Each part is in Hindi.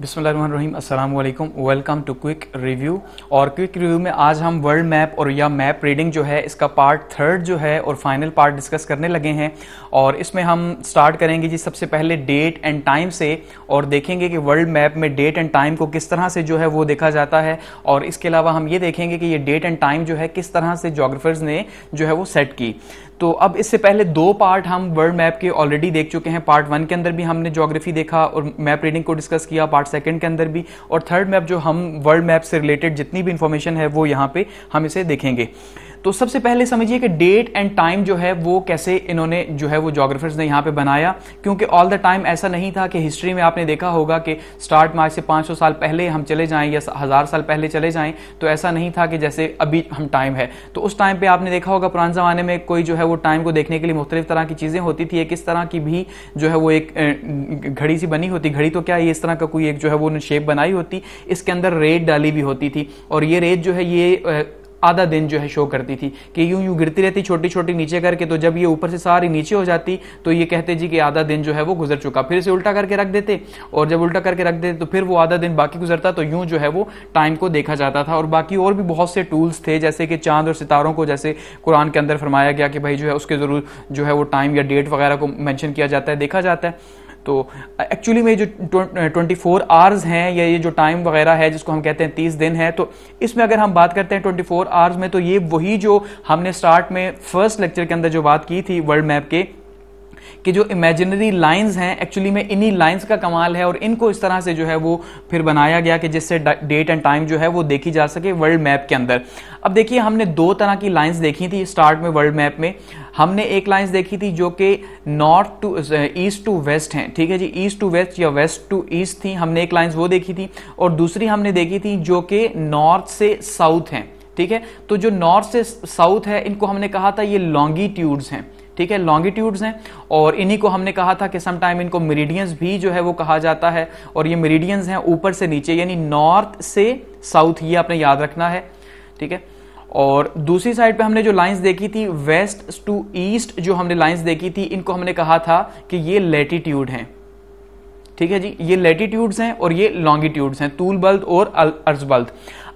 बिसमीम अल्लाम वेलकम टू क्विक रिव्यू और क्विक रिव्यू में आज हम वर्ल्ड मैप और या मैप रीडिंग जो है इसका पार्ट थर्ड जो है और फाइनल पार्ट डिस्कस करने लगे हैं और इसमें हम स्टार्ट करेंगे जी सबसे पहले डेट एंड टाइम से और देखेंगे कि वर्ल्ड मैप में डेट एंड टाइम को किस तरह से जो है वो देखा जाता है और इसके अलावा हम ये देखेंगे कि ये डेट एंड टाइम जो है किस तरह से जोग्राफर्स ने जो है वो सेट की तो अब इससे पहले दो पार्ट हम वर्ल्ड मैप के ऑलरेडी देख चुके हैं पार्ट वन के अंदर भी हमने जोग्राफी देखा और मैप रीडिंग को डिस्कस किया पार्ट सेकंड के अंदर भी और थर्ड मैप जो हम वर्ल्ड मैप से रिलेटेड जितनी भी इंफॉर्मेशन है वो यहाँ पे हम इसे देखेंगे तो सबसे पहले समझिए कि डेट एंड टाइम जो है वो कैसे इन्होंने जो है वो जोग्राफर्स ने यहाँ पे बनाया क्योंकि ऑल द टाइम ऐसा नहीं था कि हिस्ट्री में आपने देखा होगा कि स्टार्ट मार्च से 500 साल पहले हम चले जाएं या हज़ार साल पहले चले जाएं तो ऐसा नहीं था कि जैसे अभी हम टाइम है तो उस टाइम पर आपने देखा होगा पुराने ज़माने में कोई जो है वो टाइम को देखने के लिए मुख्तलिफ तरह की चीज़ें होती थी किस तरह की भी जो है वो एक घड़ी सी बनी होती घड़ी तो क्या है इस तरह का कोई एक जो है वो शेप बनाई होती इसके अंदर रेत डाली भी होती थी और ये रेत जो है ये आधा दिन जो है शो करती थी कि यूं यूं गिरती रहती छोटी छोटी नीचे करके तो जब ये ऊपर से सारी नीचे हो जाती तो ये कहते जी कि आधा दिन जो है वो गुजर चुका फिर इसे उल्टा करके रख देते और जब उल्टा करके रख देते तो फिर वो आधा दिन बाकी गुजरता तो यूं जो है वो टाइम को देखा जाता था और बाकी और भी बहुत से टूल्स थे जैसे कि चांद और सितारों को जैसे कुरान के अंदर फरमाया गया कि भाई जो है उसके ज़रूर जो है वो टाइम या डेट वगैरह को मैंशन किया जाता है देखा जाता है तो एक्चुअली में जो ट्वेंटी फोर आवर्स हैं या ये जो टाइम वगैरह है जिसको हम कहते हैं तीस दिन है तो इसमें अगर हम बात करते हैं ट्वेंटी फोर आवर्स में तो ये वही जो हमने स्टार्ट में फर्स्ट लेक्चर के अंदर जो बात की थी वर्ल्ड मैप के कि जो इमेजिनरी लाइंस हैं एक्चुअली में इन्हीं लाइंस का कमाल है और इनको इस तरह से जो है वो फिर बनाया गया कि जिससे डेट एंड टाइम जो है वो देखी जा सके वर्ल्ड मैप के अंदर अब देखिए हमने दो तरह की लाइंस देखी थी स्टार्ट में वर्ल्ड मैप में हमने एक लाइंस देखी थी जो कि north to east to west हैं ठीक है जी ईस्ट टू वेस्ट या वेस्ट टू ईस्ट थी हमने एक लाइंस वो देखी थी और दूसरी हमने देखी थी जो कि नॉर्थ से साउथ हैं ठीक है तो जो नॉर्थ से साउथ है इनको हमने कहा था ये लॉन्गीट्यूड्स हैं ठीक है लॉन्गिट्यूड्स हैं और इन्हीं को हमने कहा था कि टाइम इनको मेरिडियंस भी जो है वो कहा जाता है और ये मेरिडियंस हैं ऊपर से नीचे यानी नॉर्थ से साउथ ये आपने याद रखना है ठीक है और दूसरी साइड पे हमने जो लाइंस देखी थी वेस्ट टू ईस्ट जो हमने लाइंस देखी थी इनको हमने कहा था कि ये लेटीट्यूड हैं ठीक है जी ये लेटीट्यूड्स हैं और ये लॉन्गिट्यूड्स हैं तूल बल्द और अर्ज बल्द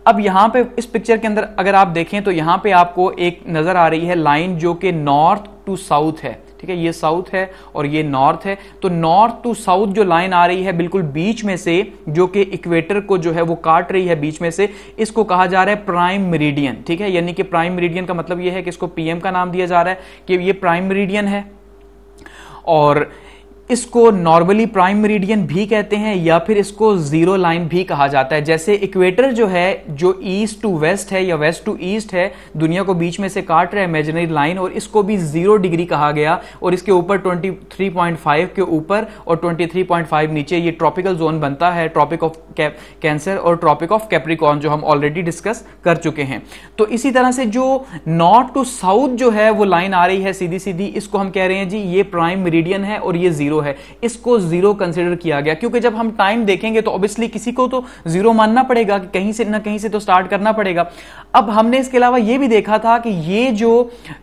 अब यहाँ पे इस पिक्चर के अंदर अगर आप देखें तो यहाँ पे आपको एक नज़र आ रही है लाइन जो कि नॉर्थ टू साउथ है ठीक है ये साउथ है और ये नॉर्थ है तो नॉर्थ टू साउथ जो लाइन आ रही है बिल्कुल बीच में से जो कि इक्वेटर को जो है वो काट रही है बीच में से इसको कहा जा रहा है प्राइम मेरिडियन ठीक है यानी कि प्राइम मेरिडियन का मतलब ये है कि इसको पीएम का नाम दिया जा रहा है कि ये प्राइम मेरिडियन है और इसको नॉर्मली प्राइम मेरिडियन भी कहते हैं या फिर इसको जीरो लाइन भी कहा जाता है जैसे इक्वेटर जो है जो ईस्ट टू वेस्ट है या वेस्ट टू ईस्ट है दुनिया को बीच में से काट रहा है इमेजनरी लाइन और इसको भी जीरो डिग्री कहा गया और इसके ऊपर 23.5 के ऊपर और 23.5 नीचे ये ट्रॉपिकल जोन बनता है ट्रॉपिक ऑफ कैंसर और ट्रॉपिक ऑफ कैप्रिकॉन जो हम ऑलरेडी डिस्कस कर चुके हैं तो इसी तरह से जो नॉर्थ टू साउथ जो है वो लाइन आ रही है सीधी सीधी इसको हम कह रहे हैं जी ये प्राइम मेरिडियन है और ये जीरो है इसको जीरो कंसिडर किया गया क्योंकि जब हम टाइम देखेंगे तो ऑब्वियसली किसी को तो जीरो मानना पड़ेगा कि कहीं से ना कहीं से तो स्टार्ट करना पड़ेगा अब हमने इसके अलावा यह भी देखा था कि ये जो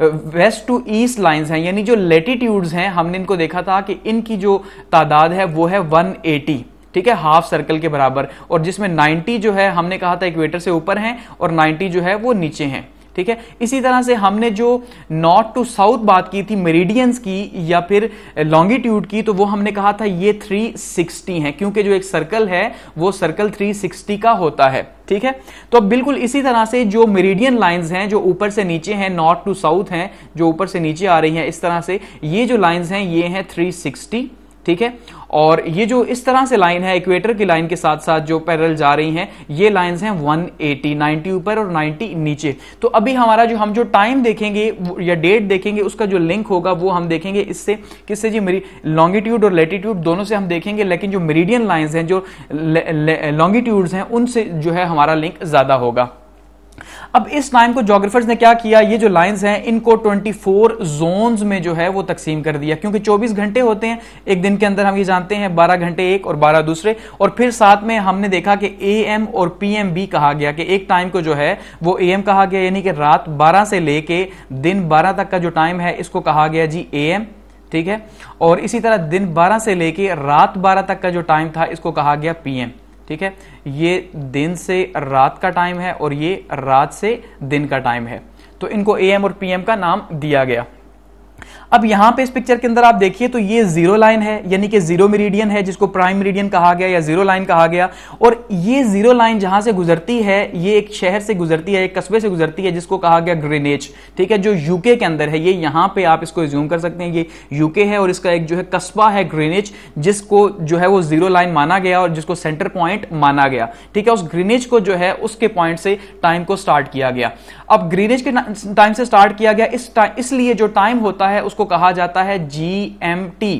वेस्ट टू ईस्ट लाइंस हैं यानी जो लेटीट्यूड्स हैं हमने इनको देखा था कि इनकी जो तादाद है वो है 180 ठीक है हाफ सर्कल के बराबर और जिसमें 90 जो है हमने कहा था इक्वेटर से ऊपर हैं और 90 जो है वो नीचे हैं ठीक है इसी तरह से हमने जो नॉर्थ टू साउथ बात की थी मेरिडियंस की या फिर लॉन्गिट्यूड की तो वो हमने कहा था ये 360 है क्योंकि जो एक सर्कल है वो सर्कल 360 का होता है ठीक है तो बिल्कुल इसी तरह से जो मेरिडियन लाइंस हैं जो ऊपर से नीचे हैं नॉर्थ टू साउथ हैं जो ऊपर से नीचे आ रही हैं इस तरह से ये जो लाइंस हैं ये हैं 360 ठीक है और ये जो इस तरह से लाइन है इक्वेटर की लाइन के साथ साथ जो पैरल जा रही हैं ये लाइंस हैं 180 90 ऊपर और 90 नीचे तो अभी हमारा जो हम जो टाइम देखेंगे या डेट देखेंगे उसका जो लिंक होगा वो हम देखेंगे इससे किससे जी मेरी लॉन्गिट्यूड और लेटीट्यूड दोनों से हम देखेंगे लेकिन जो मेरीडियन लाइन्स हैं जो लॉन्गिट्यूड्स हैं उनसे जो है हमारा लिंक ज़्यादा होगा अब इस लाइन को जोग्राफर्स ने क्या किया ये जो लाइंस हैं इनको 24 जोन्स में जो है वो तकसीम कर दिया क्योंकि 24 घंटे होते हैं एक दिन के अंदर हम ये जानते हैं 12 घंटे एक और 12 दूसरे और फिर साथ में हमने देखा कि ए एम और पी एम भी कहा गया कि एक टाइम को जो है वो ए एम कहा गया यानी कि रात बारह से लेके दिन बारह तक का जो टाइम है इसको कहा गया जी ए एम ठीक है और इसी तरह दिन बारह से लेके रात बारह तक का जो टाइम था इसको कहा गया पी एम ठीक है ये दिन से रात का टाइम है और ये रात से दिन का टाइम है तो इनको एएम और पीएम का नाम दिया गया अब यहां पे इस पिक्चर के अंदर आप देखिए तो ये जीरो लाइन है यानी कि जीरो मेरिडियन है जिसको प्राइम मेरिडियन कहा गया या जीरो लाइन कहा गया और ये जीरो लाइन जहां से गुजरती है ये एक शहर से गुजरती है एक कस्बे से गुजरती है जिसको कहा गया ग्रेनेज ठीक है जो यूके के अंदर है ये यहां पे आप इसको ज्यूम कर सकते हैं ये यूके है और इसका एक जो है कस्बा है ग्रेनेज जिसको जो है वो जीरो लाइन माना गया और जिसको सेंटर पॉइंट माना गया ठीक है उस ग्रेनेज को जो है उसके पॉइंट से टाइम को स्टार्ट किया गया अब ग्रीनेज के टाइम से स्टार्ट किया गया इस इसलिए जो टाइम होता है उसको उसको कहा जाता है G M T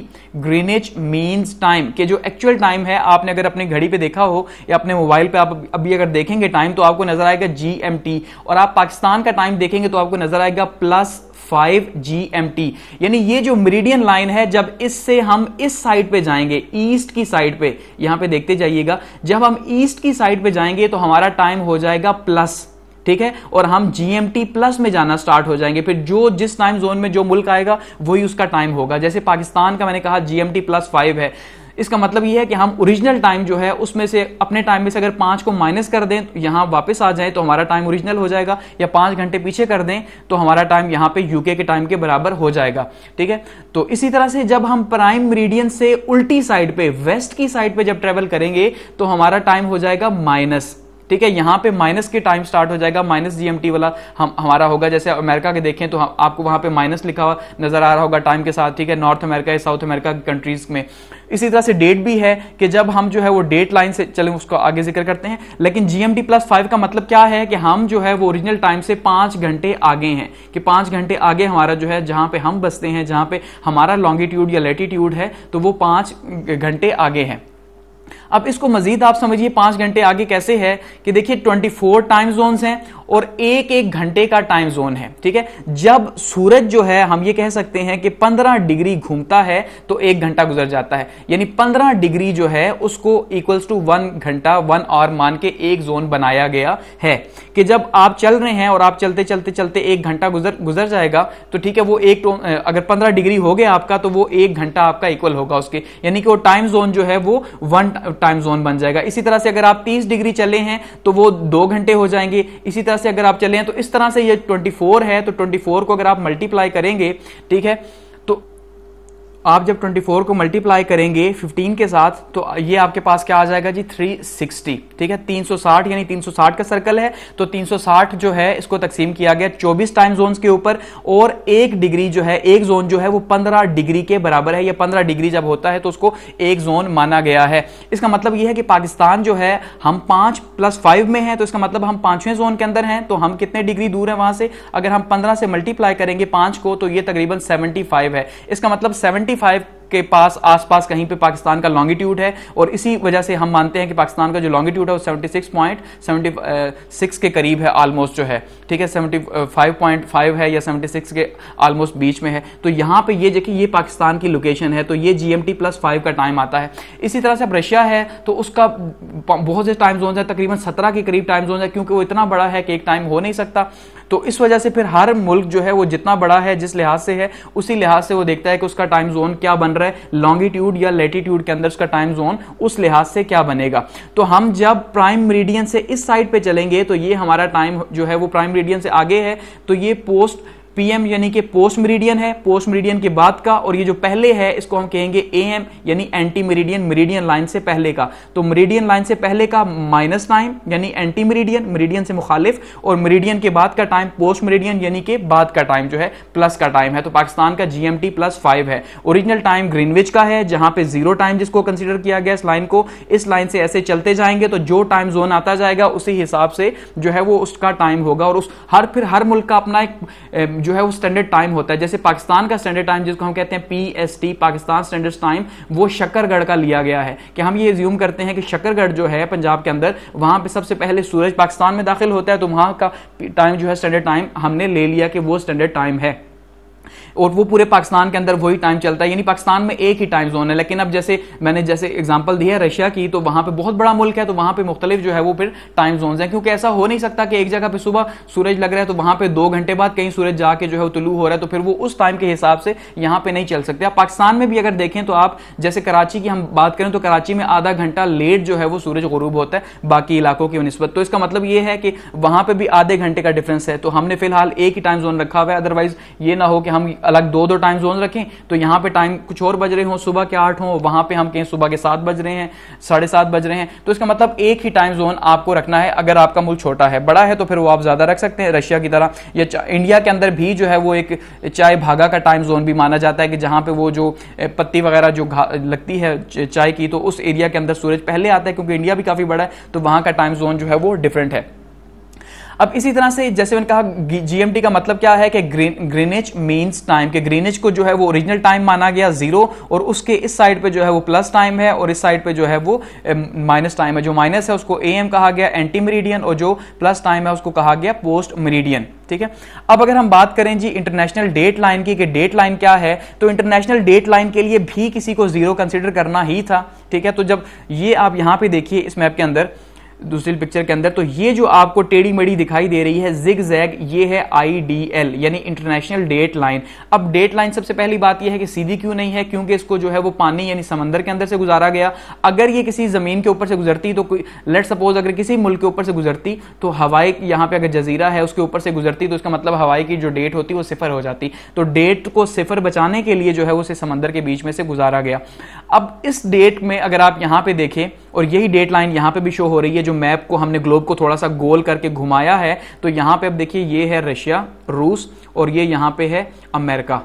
Greenwich means time के जो एक्चुअल टाइम है आपने अगर अपनी घड़ी पे देखा हो या अपने मोबाइल पे आप अभी अगर देखेंगे टाइम तो आपको नजर आएगा जी एम टी और आप पाकिस्तान का टाइम देखेंगे तो आपको नजर आएगा plus five G M T यानी ये जो मेरिडियन लाइन है जब इससे हम इस साइड पे जाएंगे ईस्ट की साइड पे यहां पे देखते जाइएगा जब हम ईस्ट की साइड पे जाएंगे तो हमारा टाइम हो जाएगा प्लस ठीक है और हम जीएमटी प्लस में जाना स्टार्ट हो जाएंगे फिर जो जिस टाइम जोन में जो मुल्क आएगा वही उसका टाइम होगा जैसे पाकिस्तान का मैंने कहा जीएमटी प्लस फाइव है इसका मतलब यह है कि हम ओरिजिनल टाइम जो है उसमें से अपने टाइम में से अगर पांच को माइनस कर दें तो यहां वापस आ जाए तो हमारा टाइम ओरिजिनल हो जाएगा या पांच घंटे पीछे कर दें तो हमारा टाइम यहां पे यूके के टाइम के बराबर हो जाएगा ठीक है तो इसी तरह से जब हम प्राइम मेरिडियन से उल्टी साइड पे वेस्ट की साइड पे जब ट्रेवल करेंगे तो हमारा टाइम हो जाएगा माइनस ठीक है यहाँ पे माइनस के टाइम स्टार्ट हो जाएगा माइनस जीएमटी वाला हम हमारा होगा जैसे अमेरिका के देखें तो हम, आपको वहां पे माइनस लिखा हुआ नजर आ रहा होगा टाइम के साथ ठीक है नॉर्थ अमेरिका या साउथ अमेरिका की कंट्रीज में इसी तरह से डेट भी है कि जब हम जो है वो डेट लाइन से चले उसको आगे जिक्र करते हैं लेकिन जीएमटी प्लस फाइव का मतलब क्या है कि हम जो है वो ओरिजिनल टाइम से पांच घंटे आगे हैं कि पांच घंटे आगे हमारा जो है जहां पे हम बसते हैं जहां पे हमारा लॉन्गिट्यूड या लेटीट्यूड है तो वो पांच घंटे आगे है अब इसको मजीद आप समझिए पांच घंटे आगे कैसे है कि देखिए 24 टाइम जोन हैं और एक एक घंटे का टाइम जोन है ठीक है जब सूरज जो है हम ये कह सकते हैं कि 15 डिग्री घूमता है तो एक घंटा गुजर जाता है यानी 15 डिग्री जो है उसको इक्वल्स टू वन घंटा वन आवर मान के एक जोन बनाया गया है कि जब आप चल रहे हैं और आप चलते चलते चलते एक घंटा गुजर गुजर जाएगा तो ठीक है वो एक तो, अगर पंद्रह डिग्री हो गया आपका तो वो एक घंटा आपका इक्वल होगा उसके यानी कि वो टाइम जोन जो है वो वन टाइम जोन बन जाएगा इसी तरह से अगर आप 30 डिग्री चले हैं तो वो दो घंटे हो जाएंगे इसी तरह से अगर आप चले हैं तो इस तरह से ये 24 है तो 24 को अगर आप मल्टीप्लाई करेंगे ठीक है आप जब 24 को मल्टीप्लाई करेंगे 15 के साथ तो ये आपके पास क्या आ जाएगा जी 360 ठीक है 360 यानी 360 का सर्कल है तो 360 जो है इसको तकसीम किया गया 24 टाइम जोन के ऊपर और एक डिग्री जो है एक जोन जो है वो 15 डिग्री के बराबर है या 15 डिग्री जब होता है तो उसको एक जोन माना गया है इसका मतलब यह है कि पाकिस्तान जो है हम पांच प्लस फाइव में है तो इसका मतलब हम पांचवें जोन के अंदर हैं तो हम कितने डिग्री दूर है वहां से अगर हम पंद्रह से मल्टीप्लाई करेंगे पांच को तो ये तकरीबन सेवेंटी है इसका मतलब सेवेंटी 25 के पास आसपास कहीं पे पाकिस्तान का लॉन्गिट्यूड है और इसी वजह से हम मानते हैं कि पाकिस्तान का जो लॉन्गिट्यूड है वो seventy six point seventy six के करीब है आलमोस्ट जो है ठीक है सेवेंटी फाइव पॉइंट फाइव है या सेवेंटी सिक्स के आलमोस्ट बीच में है तो यहाँ पे ये देखिए ये पाकिस्तान की लोकेशन है तो ये जी प्लस फाइव का टाइम आता है इसी तरह से अब रशिया है तो उसका बहुत से टाइम जोन है तकरीबन सत्रह के करीब टाइम जोन है क्योंकि वो इतना बड़ा है कि एक टाइम हो नहीं सकता तो इस वजह से फिर हर मुल्क जो है वो जितना बड़ा है जिस लिहाज से है उसी लिहाज से वो देखता है कि उसका टाइम जोन क्या बन रहा है लॉन्गिट्यूड या लेटीट्यूड के अंदर उसका टाइम जोन उस लिहाज से क्या बनेगा तो हम जब प्राइम मेरिडियन से इस साइड पे चलेंगे तो ये हमारा टाइम जो है वो प्राइम मेरिडियन से आगे है तो ये पोस्ट पीएम यानी कि पोस्ट मेरिडियन है पोस्ट मेरिडियन के बाद का और ये जो पहले है इसको हम कहेंगे एएम यानी एंटी मेरिडियन मेरिडियन लाइन से पहले का तो मेरिडियन लाइन से पहले का माइनस टाइम यानी एंटी मेरिडियन मेरिडियन से मुखालिफ और मेरिडियन के बाद का टाइम पोस्ट मेरिडियन यानी कि बाद का टाइम जो है प्लस का टाइम है तो पाकिस्तान का जीएमटी प्लस फाइव है ओरिजिनल टाइम ग्रीनविच का है जहां पे जीरो टाइम जिसको कंसिडर किया गया इस लाइन को इस लाइन से ऐसे चलते जाएंगे तो जो टाइम जोन आता जाएगा उसी हिसाब से जो है वो उसका टाइम होगा और उस हर फिर हर मुल्क का अपना एक जो है वो स्टैंडर्ड टाइम होता है जैसे पाकिस्तान का स्टैंडर्ड टाइम जिसको हम कहते हैं P S T Pakistan standard time वो शक्करगढ़ का लिया गया है कि हम ये ज्यूम करते हैं कि शक्करगढ़ जो है पंजाब के अंदर वहां पर सबसे पहले सूरज पाकिस्तान में दाखिल होता है तो वहां का टाइम जो है स्टैंडर्ड टाइम हमने ले लिया कि वो स्टैंडर्ड टाइम है और वो पूरे पाकिस्तान के अंदर वही टाइम चलता है यानी पाकिस्तान में एक ही टाइम जोन है लेकिन अब जैसे मैंने जैसे एग्जाम्पल दी है रशिया की तो वहां पर बहुत बड़ा मुल्क है तो वहां पर मुख्तलिफ जो है वो फिर टाइम जोन है क्योंकि ऐसा हो नहीं सकता कि एक जगह पर सुबह सूरज लग रहा है तो वहां पर दो घंटे बाद कहीं सूरज जाके जो है तुलू हो रहा है तो फिर वो उस टाइम के हिसाब से यहां पर नहीं चल सकते आप पाकिस्तान में भी अगर देखें तो आप जैसे कराची की हम बात करें तो कराची में आधा घंटा लेट जो है वो सूरज गरूब होता है बाकी इलाकों की नस्बत तो इसका मतलब यह है कि वहां पर भी आधे घंटे का डिफरेंस है तो हमने फिलहाल एक ही टाइम जोन रखा हुआ है अदरवाइज ये ना हो कि हम अलग दो दो टाइम जोन रखें तो यहाँ पे टाइम कुछ और बज रहे हों सुबह के आठ हों वहां पे हम कहें सुबह के सात बज रहे हैं साढ़े सात बज रहे हैं तो इसका मतलब एक ही टाइम जोन आपको रखना है अगर आपका मुल्क छोटा है बड़ा है तो फिर वो आप ज्यादा रख सकते हैं रशिया की तरह या इंडिया के अंदर भी जो है वो एक चाय भागा का टाइम जोन भी माना जाता है कि जहाँ पे वो जो पत्ती वगैरह जो लगती है चाय की तो उस एरिया के अंदर सूरज पहले आता है क्योंकि इंडिया भी काफी बड़ा है तो वहां का टाइम जोन जो है वो डिफरेंट है अब इसी तरह से जैसे मैंने कहा जीएमटी का मतलब क्या है कि ग्रीनेज मीन्स टाइम के ग्रीनेज को जो है वो ओरिजिनल टाइम माना गया जीरो और उसके इस साइड पे जो है वो प्लस टाइम है और इस साइड पे जो है वो माइनस um, टाइम है जो माइनस है उसको ए एम कहा गया एंटी मेरिडियन और जो प्लस टाइम है उसको कहा गया पोस्ट मेरिडियन ठीक है अब अगर हम बात करें जी इंटरनेशनल डेट लाइन की कि डेट लाइन क्या है तो इंटरनेशनल डेट लाइन के लिए भी किसी को जीरो कंसिडर करना ही था ठीक है तो जब ये आप यहां पे देखिए इस मैप के अंदर दूसरी पिक्चर के अंदर तो ये जो आपको टेढ़ी मेढ़ी दिखाई दे रही है जिग जैग ये है आईडीएल यानी इंटरनेशनल डेट लाइन अब डेट लाइन सबसे पहली बात ये है कि सीधी क्यों नहीं है क्योंकि इसको जो है वो पानी यानी समंदर के अंदर से गुजारा गया अगर ये किसी जमीन के ऊपर से गुजरती तो लेट सपोज अगर किसी मुल्क के ऊपर से गुजरती तो हवाई यहां पर अगर जजीरा है उसके ऊपर से गुजरती तो उसका मतलब हवाई की जो डेट होती वो सिफर हो जाती तो डेट को सिफर बचाने के लिए जो है उसे समंदर के बीच में से गुजारा गया अब इस डेट में अगर आप यहां पे देखें और यही डेट लाइन यहां पे भी शो हो रही है जो मैप को हमने ग्लोब को थोड़ा सा गोल करके घुमाया है तो यहां पे अब देखिए ये है रशिया रूस और ये यहां पे है अमेरिका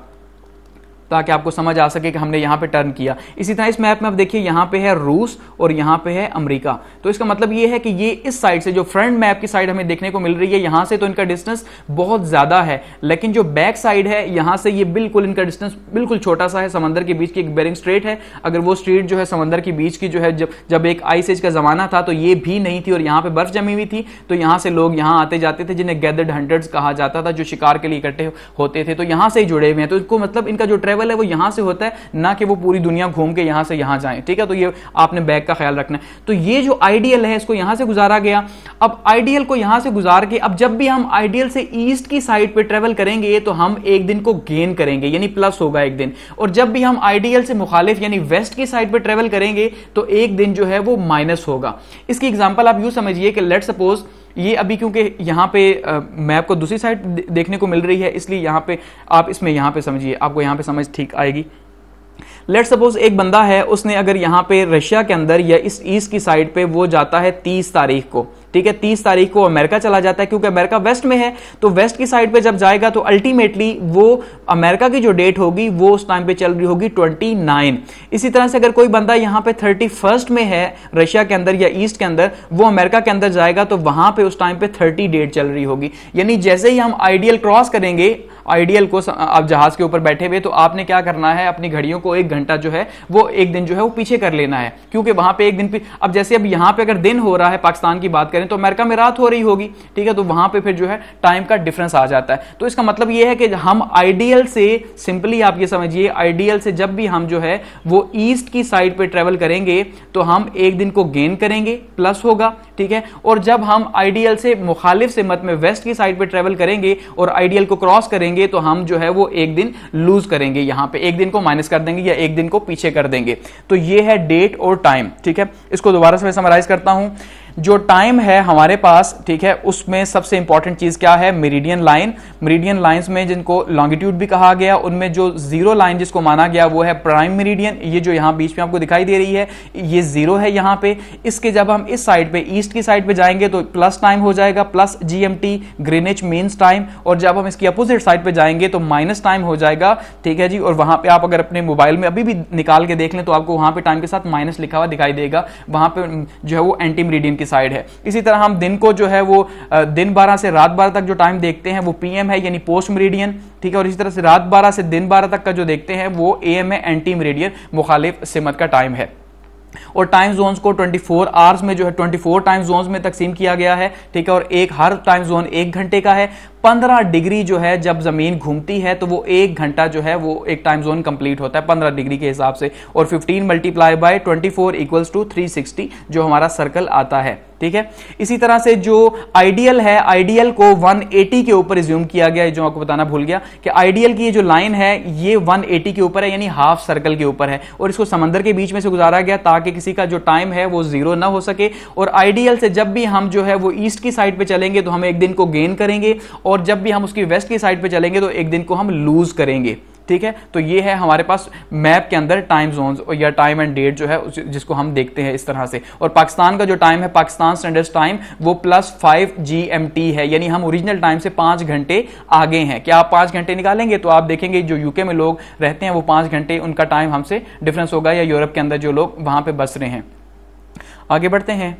ताकि आपको समझ आ सके कि हमने यहाँ पे टर्न किया इसी तरह इस मैप में आप देखिए यहाँ पे है रूस और यहाँ पे है अमेरिका तो इसका मतलब ये है कि ये इस साइड से जो फ्रंट मैप की साइड हमें देखने को मिल रही है यहाँ से तो इनका डिस्टेंस बहुत ज़्यादा है लेकिन जो बैक साइड है यहाँ से ये बिल्कुल इनका डिस्टेंस बिल्कुल छोटा सा है समंदर के बीच की एक बेरिंग स्ट्रेट है अगर वो स्ट्रेट जो है समंदर के बीच की जो है जब जब एक आइस एज का ज़माना था तो ये भी नहीं थी और यहाँ पर बर्फ जमी हुई थी तो यहाँ से लोग यहाँ आते जाते थे जिन्हें गैदर्ड हंड्रेड्स कहा जाता था जो शिकार के लिए इकट्ठे होते थे तो यहाँ से ही जुड़े हुए हैं तो इसको मतलब इनका जो ट्रेवल ट्रेवल है वो यहां से होता है ना कि वो पूरी दुनिया घूम के यहां से यहां जाए ठीक है तो ये आपने बैग का ख्याल रखना है तो ये जो आइडियल है इसको यहां से गुजारा गया अब आइडियल को यहां से गुजार के अब जब भी हम आइडियल से ईस्ट की साइड पर ट्रेवल करेंगे तो हम एक दिन को गेन करेंगे यानी प्लस होगा एक दिन और जब भी हम आइडियल से मुखालिफ यानी वेस्ट की साइड पर ट्रेवल करेंगे तो एक दिन जो है वो माइनस होगा इसकी एग्जाम्पल आप यू समझिए कि लेट सपोज ये अभी क्योंकि यहाँ पे मैप को दूसरी साइड देखने को मिल रही है इसलिए यहाँ पे आप इसमें यहाँ पे समझिए आपको यहाँ पे समझ ठीक आएगी लेट सपोज एक बंदा है उसने अगर यहाँ पे रशिया के अंदर या इस ईस्ट की साइड पे वो जाता है तीस तारीख को ठीक है तीस तारीख को अमेरिका चला जाता है क्योंकि अमेरिका वेस्ट में है तो वेस्ट की साइड पर जब जाएगा तो अल्टीमेटली वो अमेरिका की जो डेट होगी वो उस टाइम पे चल रही होगी ट्वेंटी नाइन इसी तरह से अगर कोई बंदा पर पे फर्स्ट में है रशिया के अंदर या ईस्ट के अंदर वो अमेरिका के अंदर जाएगा तो वहां पे उस टाइम पे थर्टी डेट चल रही होगी यानी जैसे ही हम आइडियल क्रॉस करेंगे आइडियल को आप जहाज के ऊपर बैठे हुए तो आपने क्या करना है अपनी घड़ियों को एक घंटा जो है वो एक दिन जो है वो पीछे कर लेना है क्योंकि वहां पे एक दिन अब जैसे अब यहां पे अगर दिन हो रहा है पाकिस्तान की बात करें तो अमेरिका में रात हो रही होगी ठीक है तो वहां पे फिर जो है टाइम का डिफरेंस आ जाता है तो इसका मतलब यह है कि हम आइडियल से सिंपली आप ये समझिए आइडियल से जब भी हम जो है वो ईस्ट की साइड पर ट्रेवल करेंगे तो हम एक दिन को गेन करेंगे प्लस होगा ठीक है और जब हम आइडियल से मुखालिफ से मत में वेस्ट की साइड पर ट्रेवल करेंगे और आइडियल को क्रॉस करेंगे करेंगे तो हम जो है वो एक दिन लूज करेंगे यहां पे एक दिन को माइनस कर देंगे या एक दिन को पीछे कर देंगे तो ये है डेट और टाइम ठीक है इसको दोबारा से मैं समराइज करता हूं जो टाइम है हमारे पास ठीक है उसमें सबसे इंपॉर्टेंट चीज क्या है मेरिडियन लाइन मेरिडियन लाइंस में जिनको लॉन्गिट्यूड भी कहा गया उनमें जो जीरो लाइन जिसको माना गया वो है प्राइम मेरिडियन ये जो यहां बीच में आपको दिखाई दे रही है ये जीरो है यहां पे इसके जब हम इस साइड पे ईस्ट की साइड पे जाएंगे तो प्लस टाइम हो जाएगा plus GMT Greenwich means time और जब हम इसकी अपोजिट साइड पे जाएंगे तो माइनस टाइम हो जाएगा ठीक है जी और वहां पे आप अगर अपने मोबाइल में अभी भी निकाल के देख लें तो आपको वहां पे टाइम के साथ माइनस लिखा हुआ दिखाई देगा वहां पे जो है वो एंटी मेरिडियन की साइड है इसी तरह हम दिन को जो है वो दिन बारह से रात बारह तक जो टाइम देखते हैं वो पीएम है यानी पोस्ट मेरिडियन ठीक है और इसी तरह से रात बारह से दिन बारह तक का जो देखते हैं वो एम है एंटी मेरेडियन मुखालिफ सिमत का टाइम है और टाइम जोन्स को 24 आवर्स में जो है 24 टाइम जोन्स में तकसीम किया गया है ठीक है और एक हर टाइम जोन एक घंटे का है 15 डिग्री जो है जब ज़मीन घूमती है तो वो एक घंटा जो है वो एक टाइम जोन कंप्लीट होता है 15 डिग्री के हिसाब से और 15 multiply by 24 four equals to 360 जो हमारा सर्कल आता है ठीक है इसी तरह से जो आइडियल है आइडियल को 180 के ऊपर रिज्यूम किया गया जो आपको बताना भूल गया कि आइडियल की ये जो लाइन है ये 180 के ऊपर है यानी हाफ सर्कल के ऊपर है और इसको समंदर के बीच में से गुजारा गया ताकि किसी का जो टाइम है वो जीरो ना हो सके और आइडियल से जब भी हम जो है वो ईस्ट की साइड पर चलेंगे तो हम एक दिन को गेन करेंगे और जब भी हम उसकी वेस्ट की साइड पर चलेंगे तो एक दिन को हम लूज करेंगे ठीक है तो ये है हमारे पास मैप के अंदर टाइम जोन या टाइम एंड डेट जो है जिसको हम देखते हैं इस तरह से और पाकिस्तान का जो टाइम है पाकिस्तान स्टैंडर्ड टाइम वो plus five G M T है यानी हम ओरिजिनल टाइम से पांच घंटे आगे हैं क्या आप पांच घंटे निकालेंगे तो आप देखेंगे जो यूके में लोग रहते हैं वो पांच घंटे उनका टाइम हमसे डिफरेंस होगा या यूरोप के अंदर जो लोग वहां पर बस रहे हैं आगे बढ़ते हैं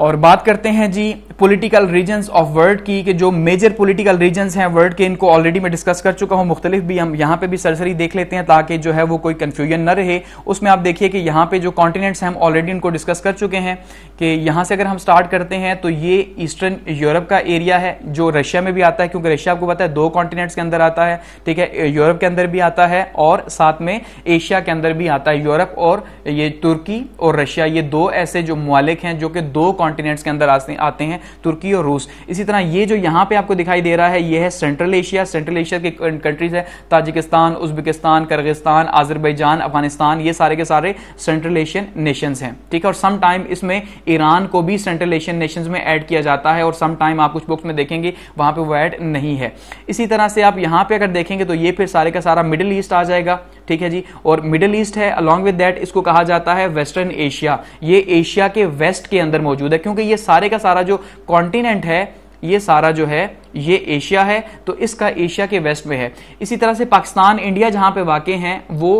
और बात करते हैं जी पॉलिटिकल रीजन ऑफ वर्ल्ड की कि जो मेजर पॉलिटिकल रीजन हैं वर्ल्ड के इनको ऑलरेडी मैं डिस्कस कर चुका हूं मुख्तलिफ भी हम यहां पे भी सरसरी देख लेते हैं ताकि जो है वो कोई कन्फ्यूजन न रहे उसमें आप देखिए कि यहां पे जो कॉन्टिनेंट्स हैं हम ऑलरेडी इनको डिस्कस कर चुके हैं कि यहां से अगर हम स्टार्ट करते हैं तो ये ईस्टर्न यूरोप का एरिया है जो रशिया में भी आता है क्योंकि रशिया आपको पता है दो कॉन्टिनेंट्स के अंदर आता है ठीक है यूरोप के अंदर भी आता है और साथ में एशिया के अंदर भी आता है यूरोप और ये तुर्की और रशिया ये दो ऐसे जो ममालिक हैं जो कि दो कॉन्टिनेंट्स के अंदर आते हैं तुर्की और रूस इसी तरह ये जो यहाँ पे आपको दिखाई दे रहा है ये है सेंट्रल एशिया सेंट्रल एशिया के कंट्रीज है Tajikistan Uzbekistan Kyrgyzstan Azerbaijan Afghanistan ये सारे के सारे सेंट्रल एशियन नेशंस हैं ठीक है और सम टाइम इसमें ईरान को भी सेंट्रल एशियन नेशंस में ऐड किया जाता है और सम टाइम आप कुछ बुक्स में देखेंगे वहाँ पे वो ऐड नहीं है इसी तरह से आप यहाँ पे अगर देखेंगे तो ये फिर सारे का सारा मिडिल ईस्ट आ जाएगा ठीक है जी और मिडिल ईस्ट है अलॉन्ग विद दैट इसको कहा जाता है वेस्टर्न एशिया ये एशिया के वेस्ट के अंदर मौजूद है क्योंकि ये सारे का सारा जो कॉन्टिनेंट है ये सारा जो है ये एशिया है तो इसका एशिया के वेस्ट में है इसी तरह से पाकिस्तान इंडिया जहां पे वाक़ हैं वो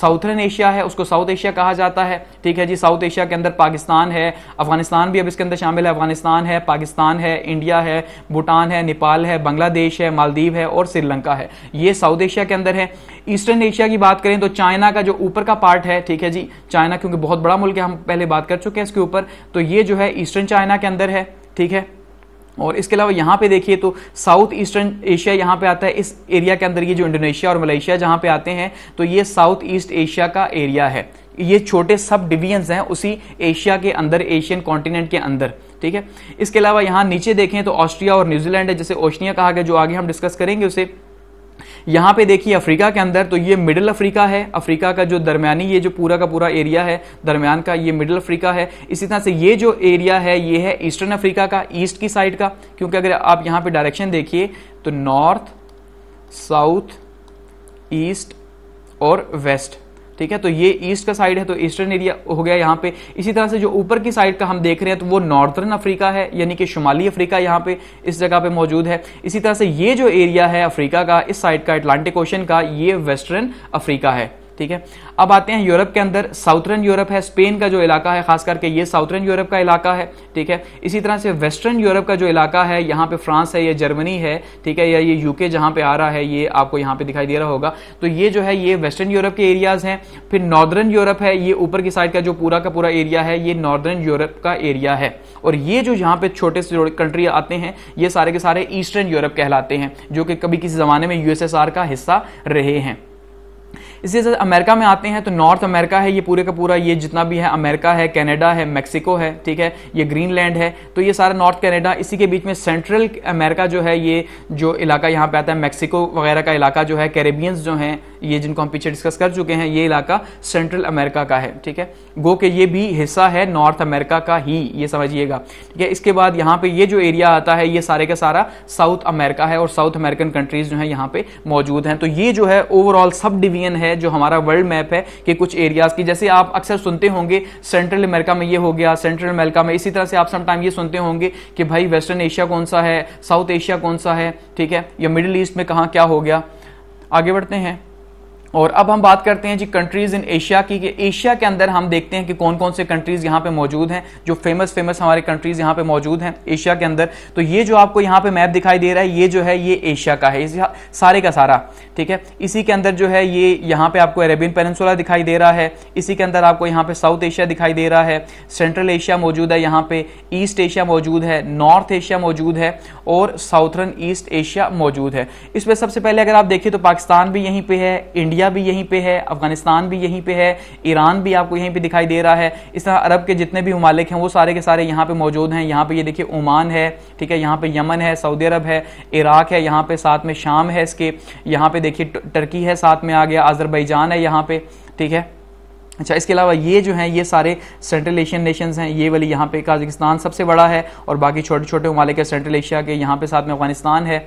साउथर्न एशिया है उसको साउथ एशिया कहा जाता है ठीक है जी साउथ एशिया के अंदर पाकिस्तान है अफगानिस्तान भी अब इसके अंदर शामिल है अफगानिस्तान है पाकिस्तान है इंडिया है भूटान है नेपाल है बांग्लादेश है मालदीव है और श्रीलंका है ये साउथ एशिया के अंदर है ईस्टर्न एशिया की बात करें तो चाइना का जो ऊपर का पार्ट है ठीक है जी चाइना क्योंकि बहुत बड़ा मुल्क है हम पहले बात कर चुके हैं इसके ऊपर तो ये जो है ईस्टर्न चाइना के अंदर है ठीक है और इसके अलावा यहाँ पे देखिए तो साउथ ईस्टर्न एशिया यहाँ पे आता है इस एरिया के अंदर ये जो इंडोनेशिया और मलेशिया जहाँ पे आते हैं तो ये साउथ ईस्ट एशिया का एरिया है ये छोटे सब डिवीजन हैं उसी एशिया के अंदर एशियन कॉन्टिनेंट के अंदर ठीक है इसके अलावा यहाँ नीचे देखें तो ऑस्ट्रिया और न्यूजीलैंड है जैसे ओशनिया कहा गया जो आगे हम डिस्कस करेंगे उसे यहाँ पे देखिए अफ्रीका के अंदर तो ये मिडिल अफ्रीका है अफ्रीका का जो दरमियानी ये जो पूरा का पूरा एरिया है दरमियान का ये मिडिल अफ्रीका है इसी तरह से ये जो एरिया है ये है ईस्टर्न अफ्रीका का ईस्ट की साइड का क्योंकि अगर आप यहाँ पे डायरेक्शन देखिए तो नॉर्थ साउथ ईस्ट और वेस्ट ठीक है तो ये ईस्ट का साइड है तो ईस्टर्न एरिया हो गया यहाँ पे इसी तरह से जो ऊपर की साइड का हम देख रहे हैं तो वो नॉर्थर्न अफ्रीका है यानी कि शुमाली अफ्रीका यहाँ पे इस जगह पे मौजूद है इसी तरह से ये जो एरिया है अफ्रीका का इस साइड का अटलांटिक ओशन का ये वेस्टर्न अफ्रीका है ठीक है अब आते हैं यूरोप के अंदर साउथर्न यूरोप है स्पेन का जो इलाका है खास करके ये साउथर्न यूरोप का इलाका है ठीक है इसी तरह से वेस्टर्न यूरोप का जो इलाका है यहाँ पे फ्रांस है या जर्मनी है ठीक है या ये यूके जहाँ पे आ रहा है ये आपको यहाँ पे दिखाई दे रहा होगा तो ये जो है ये वेस्टर्न यूरोप के एरियाज हैं फिर नॉर्दर्न यूरोप है ये ऊपर की साइड का जो पूरा का पूरा एरिया है ये नॉर्दर्न यूरोप का एरिया है और ये जो यहाँ पे छोटे से कंट्री आते हैं ये सारे के सारे ईस्टर्न यूरोप कहलाते हैं जो कि कभी किसी जमाने में यूएसएसआर का हिस्सा रहे हैं इसी तरह अमेरिका में आते हैं तो नॉर्थ अमेरिका है ये पूरे का पूरा ये जितना भी है अमेरिका है कनाडा है मैक्सिको है ठीक है ये ग्रीनलैंड है तो ये सारा नॉर्थ कनाडा इसी के बीच में सेंट्रल अमेरिका जो है ये जो इलाका यहाँ पे आता है मैक्सिको वगैरह का इलाका जो है कैरेबियंस जो हैं ये जिनको हम पीछे डिस्कस कर चुके हैं ये इलाका सेंट्रल अमेरिका का है ठीक है गो के ये भी हिस्सा है नॉर्थ अमेरिका का ही ये समझिएगा ठीक है इसके बाद यहाँ पे ये जो एरिया आता है ये सारे का सारा साउथ अमेरिका है और साउथ अमेरिकन कंट्रीज जो है यहाँ पे मौजूद हैं तो ये जो है ओवरऑल सब डिवीजन है है जो हमारा वर्ल्ड मैप है कि कुछ एरियाज की जैसे आप अक्सर सुनते होंगे सेंट्रल अमेरिका में ये हो गया सेंट्रल अमेरिका में इसी तरह से आप समटाइम ये सुनते होंगे कि भाई वेस्टर्न एशिया कौन सा है साउथ एशिया कौन सा है ठीक है या मिडिल ईस्ट में कहाँ क्या हो गया आगे बढ़ते हैं और अब हम बात करते हैं जी कंट्रीज इन एशिया की कि एशिया के अंदर हम देखते हैं कि कौन कौन से कंट्रीज यहाँ पे मौजूद हैं जो फेमस फेमस हमारे कंट्रीज यहाँ पे मौजूद हैं एशिया के अंदर तो ये जो आपको यहाँ पे मैप दिखाई दे रहा है ये जो है ये एशिया का है सारे का सारा ठीक है इसी के अंदर जो है ये यहाँ पे आपको अरेबियन पेनसोला दिखाई दे रहा है इसी के अंदर आपको यहाँ पे साउथ एशिया दिखाई दे रहा है सेंट्रल एशिया मौजूद है यहाँ पे ईस्ट एशिया मौजूद है नॉर्थ एशिया मौजूद है और साउथर्न ईस्ट एशिया मौजूद है इसमें सबसे पहले अगर आप देखिए तो पाकिस्तान भी यहीं पर है इंडिया सीरिया भी यहीं पे है अफगानिस्तान भी यहीं पे है ईरान भी आपको यहीं पे दिखाई दे रहा है इस तरह अरब के जितने भी ममालिक हैं वो सारे के सारे यहाँ पे मौजूद हैं यहाँ पे ये देखिए ओमान है ठीक है यहाँ पे यमन है सऊदी अरब है इराक है यहाँ पे साथ में शाम है इसके यहाँ पे देखिए टर्की है साथ में आ गया आज़रबैजान है यहाँ पे ठीक है अच्छा इसके अलावा ये जो हैं ये सारे सेंट्रल एशियन नेशंस हैं ये वाली यहाँ पे काजिकिस्तान सबसे बड़ा है और बाकी छोटे छोटे ममालिक सेंट्रल एशिया के यहाँ पे साथ में अफगानिस्तान है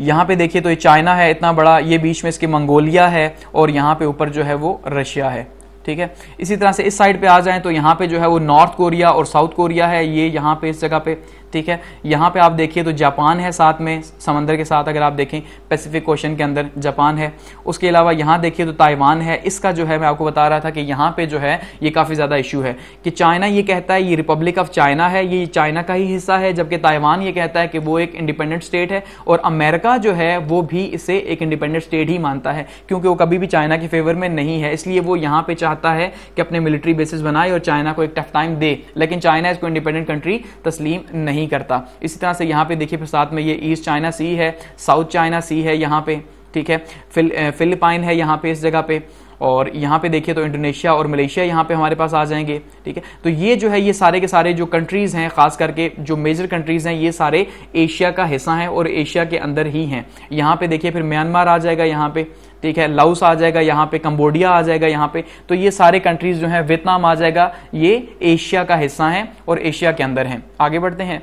यहाँ पे देखिए तो ये चाइना है इतना बड़ा ये बीच में इसके मंगोलिया है और यहाँ पे ऊपर जो है वो रशिया है ठीक है इसी तरह से इस साइड पे आ जाएं तो यहाँ पे जो है वो नॉर्थ कोरिया और साउथ कोरिया है ये यहाँ पे इस जगह पे ठीक है यहाँ पे आप देखिए तो जापान है साथ में समंदर के साथ अगर आप देखें पैसिफिक ओशन के अंदर जापान है उसके अलावा यहाँ देखिए तो ताइवान है इसका जो है मैं आपको बता रहा था कि यहाँ पे जो है ये काफ़ी ज़्यादा इशू है कि चाइना ये कहता है ये रिपब्लिक ऑफ चाइना है ये चाइना का ही हिस्सा है जबकि ताइवान ये कहता है कि वो एक इंडिपेंडेंट स्टेट है और अमेरिका जो है वो भी इसे एक इंडिपेंडेंट स्टेट ही मानता है क्योंकि वो कभी भी चाइना के फेवर में नहीं है इसलिए वो यहाँ पर चाहता है कि अपने मिलिट्री बेसिस बनाए और चाइना को एक टफ टाइम दे लेकिन चाइना इसको इंडिपेंडेंट कंट्री तस्लीम नहीं नहीं करता इसी तरह से यहाँ पे देखिए फिर साथ में ये ईस्ट चाइना सी है साउथ चाइना सी है यहाँ पे ठीक है फिल फिलिपाइन है यहाँ पे इस जगह पे और यहाँ पे देखिए तो इंडोनेशिया और मलेशिया यहाँ पे हमारे पास आ जाएंगे ठीक है तो ये जो है ये सारे के सारे जो कंट्रीज़ हैं खास करके जो मेजर कंट्रीज़ हैं ये सारे एशिया का हिस्सा हैं और एशिया के अंदर ही हैं यहाँ पे देखिए फिर म्यांमार आ जाएगा यहाँ पे ठीक है लाउस आ जाएगा यहाँ पे कंबोडिया आ जाएगा यहाँ पे तो ये सारे कंट्रीज जो हैं वियतनाम आ जाएगा ये एशिया का हिस्सा है और एशिया के अंदर है आगे बढ़ते हैं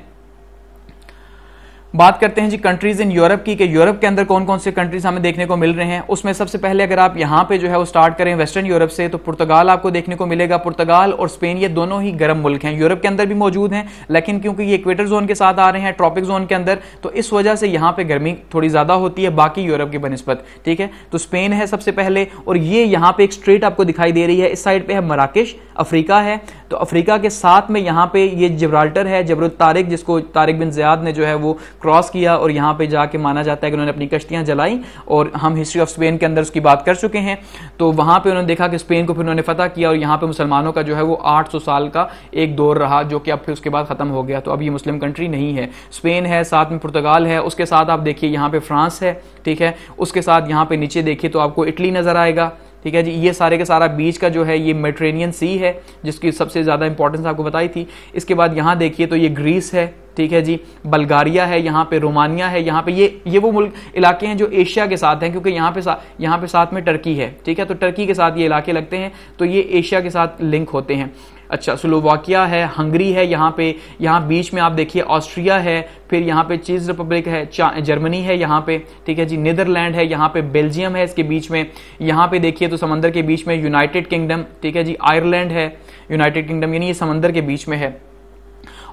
बात करते हैं जी कंट्रीज इन यूरोप की कि यूरोप के अंदर कौन कौन से कंट्रीज हमें देखने को मिल रहे हैं उसमें सबसे पहले अगर आप यहाँ पे जो है वो स्टार्ट करें वेस्टर्न यूरोप से तो पुर्तगाल आपको देखने को मिलेगा पुर्तगाल और स्पेन ये दोनों ही गर्म मुल्क हैं यूरोप के अंदर भी मौजूद हैं लेकिन क्योंकि ये इक्वेटर जोन के साथ आ रहे हैं ट्रॉपिक जोन के अंदर तो इस वजह से यहाँ पे गर्मी थोड़ी ज़्यादा होती है बाकी यूरोप की बनस्पत ठीक है तो स्पेन है सबसे पहले और ये यहाँ पे एक स्ट्रेट आपको दिखाई दे रही है इस साइड पे है मराकेश अफ्रीका है तो अफ्रीका के साथ में यहाँ पे ये जबराल्टर है जबरुल तारिक जिसको तारिक बिन जयाद ने जो है वो क्रॉस किया और यहाँ पे जाके माना जाता है कि उन्होंने अपनी कश्तियाँ जलाई और हम हिस्ट्री ऑफ स्पेन के अंदर उसकी बात कर चुके हैं तो वहाँ पर उन्होंने देखा कि स्पेन को फिर उन्होंने फतह किया और यहाँ पर मुसलमानों का जो है वो आठ साल का एक दौर रहा जो कि अब फिर उसके बाद ख़त्म हो गया तो अब ये मुस्लिम कंट्री नहीं है स्पेन है साथ में पुर्तगाल है उसके साथ आप देखिए यहाँ पे फ्रांस है ठीक है उसके साथ यहाँ पे नीचे देखिए तो आपको इटली नज़र आएगा ठीक है जी ये सारे के सारा बीच का जो है ये मेट्रेनियन सी है जिसकी सबसे ज़्यादा इंपॉर्टेंस आपको बताई थी इसके बाद यहाँ देखिए तो ये ग्रीस है ठीक है जी बल्गारिया है यहाँ पे रोमानिया है यहाँ पे ये ये वो मुल्क इलाके हैं जो एशिया के साथ हैं क्योंकि यहाँ पे साथ यहाँ पे साथ में टर्की है ठीक है तो टर्की के साथ ये इलाके लगते हैं तो ये एशिया के साथ लिंक होते हैं अच्छा स्लोवाकिया है हंगरी है यहाँ पे यहाँ बीच में आप देखिए ऑस्ट्रिया है फिर यहाँ पे चीज रिपब्लिक है जर्मनी है यहाँ पे ठीक है जी नीदरलैंड है यहाँ पे बेल्जियम है इसके बीच में यहाँ पे देखिए तो समंदर के बीच में यूनाइटेड किंगडम ठीक है जी आयरलैंड है यूनाइटेड किंगडम यानी ये समंदर के बीच में है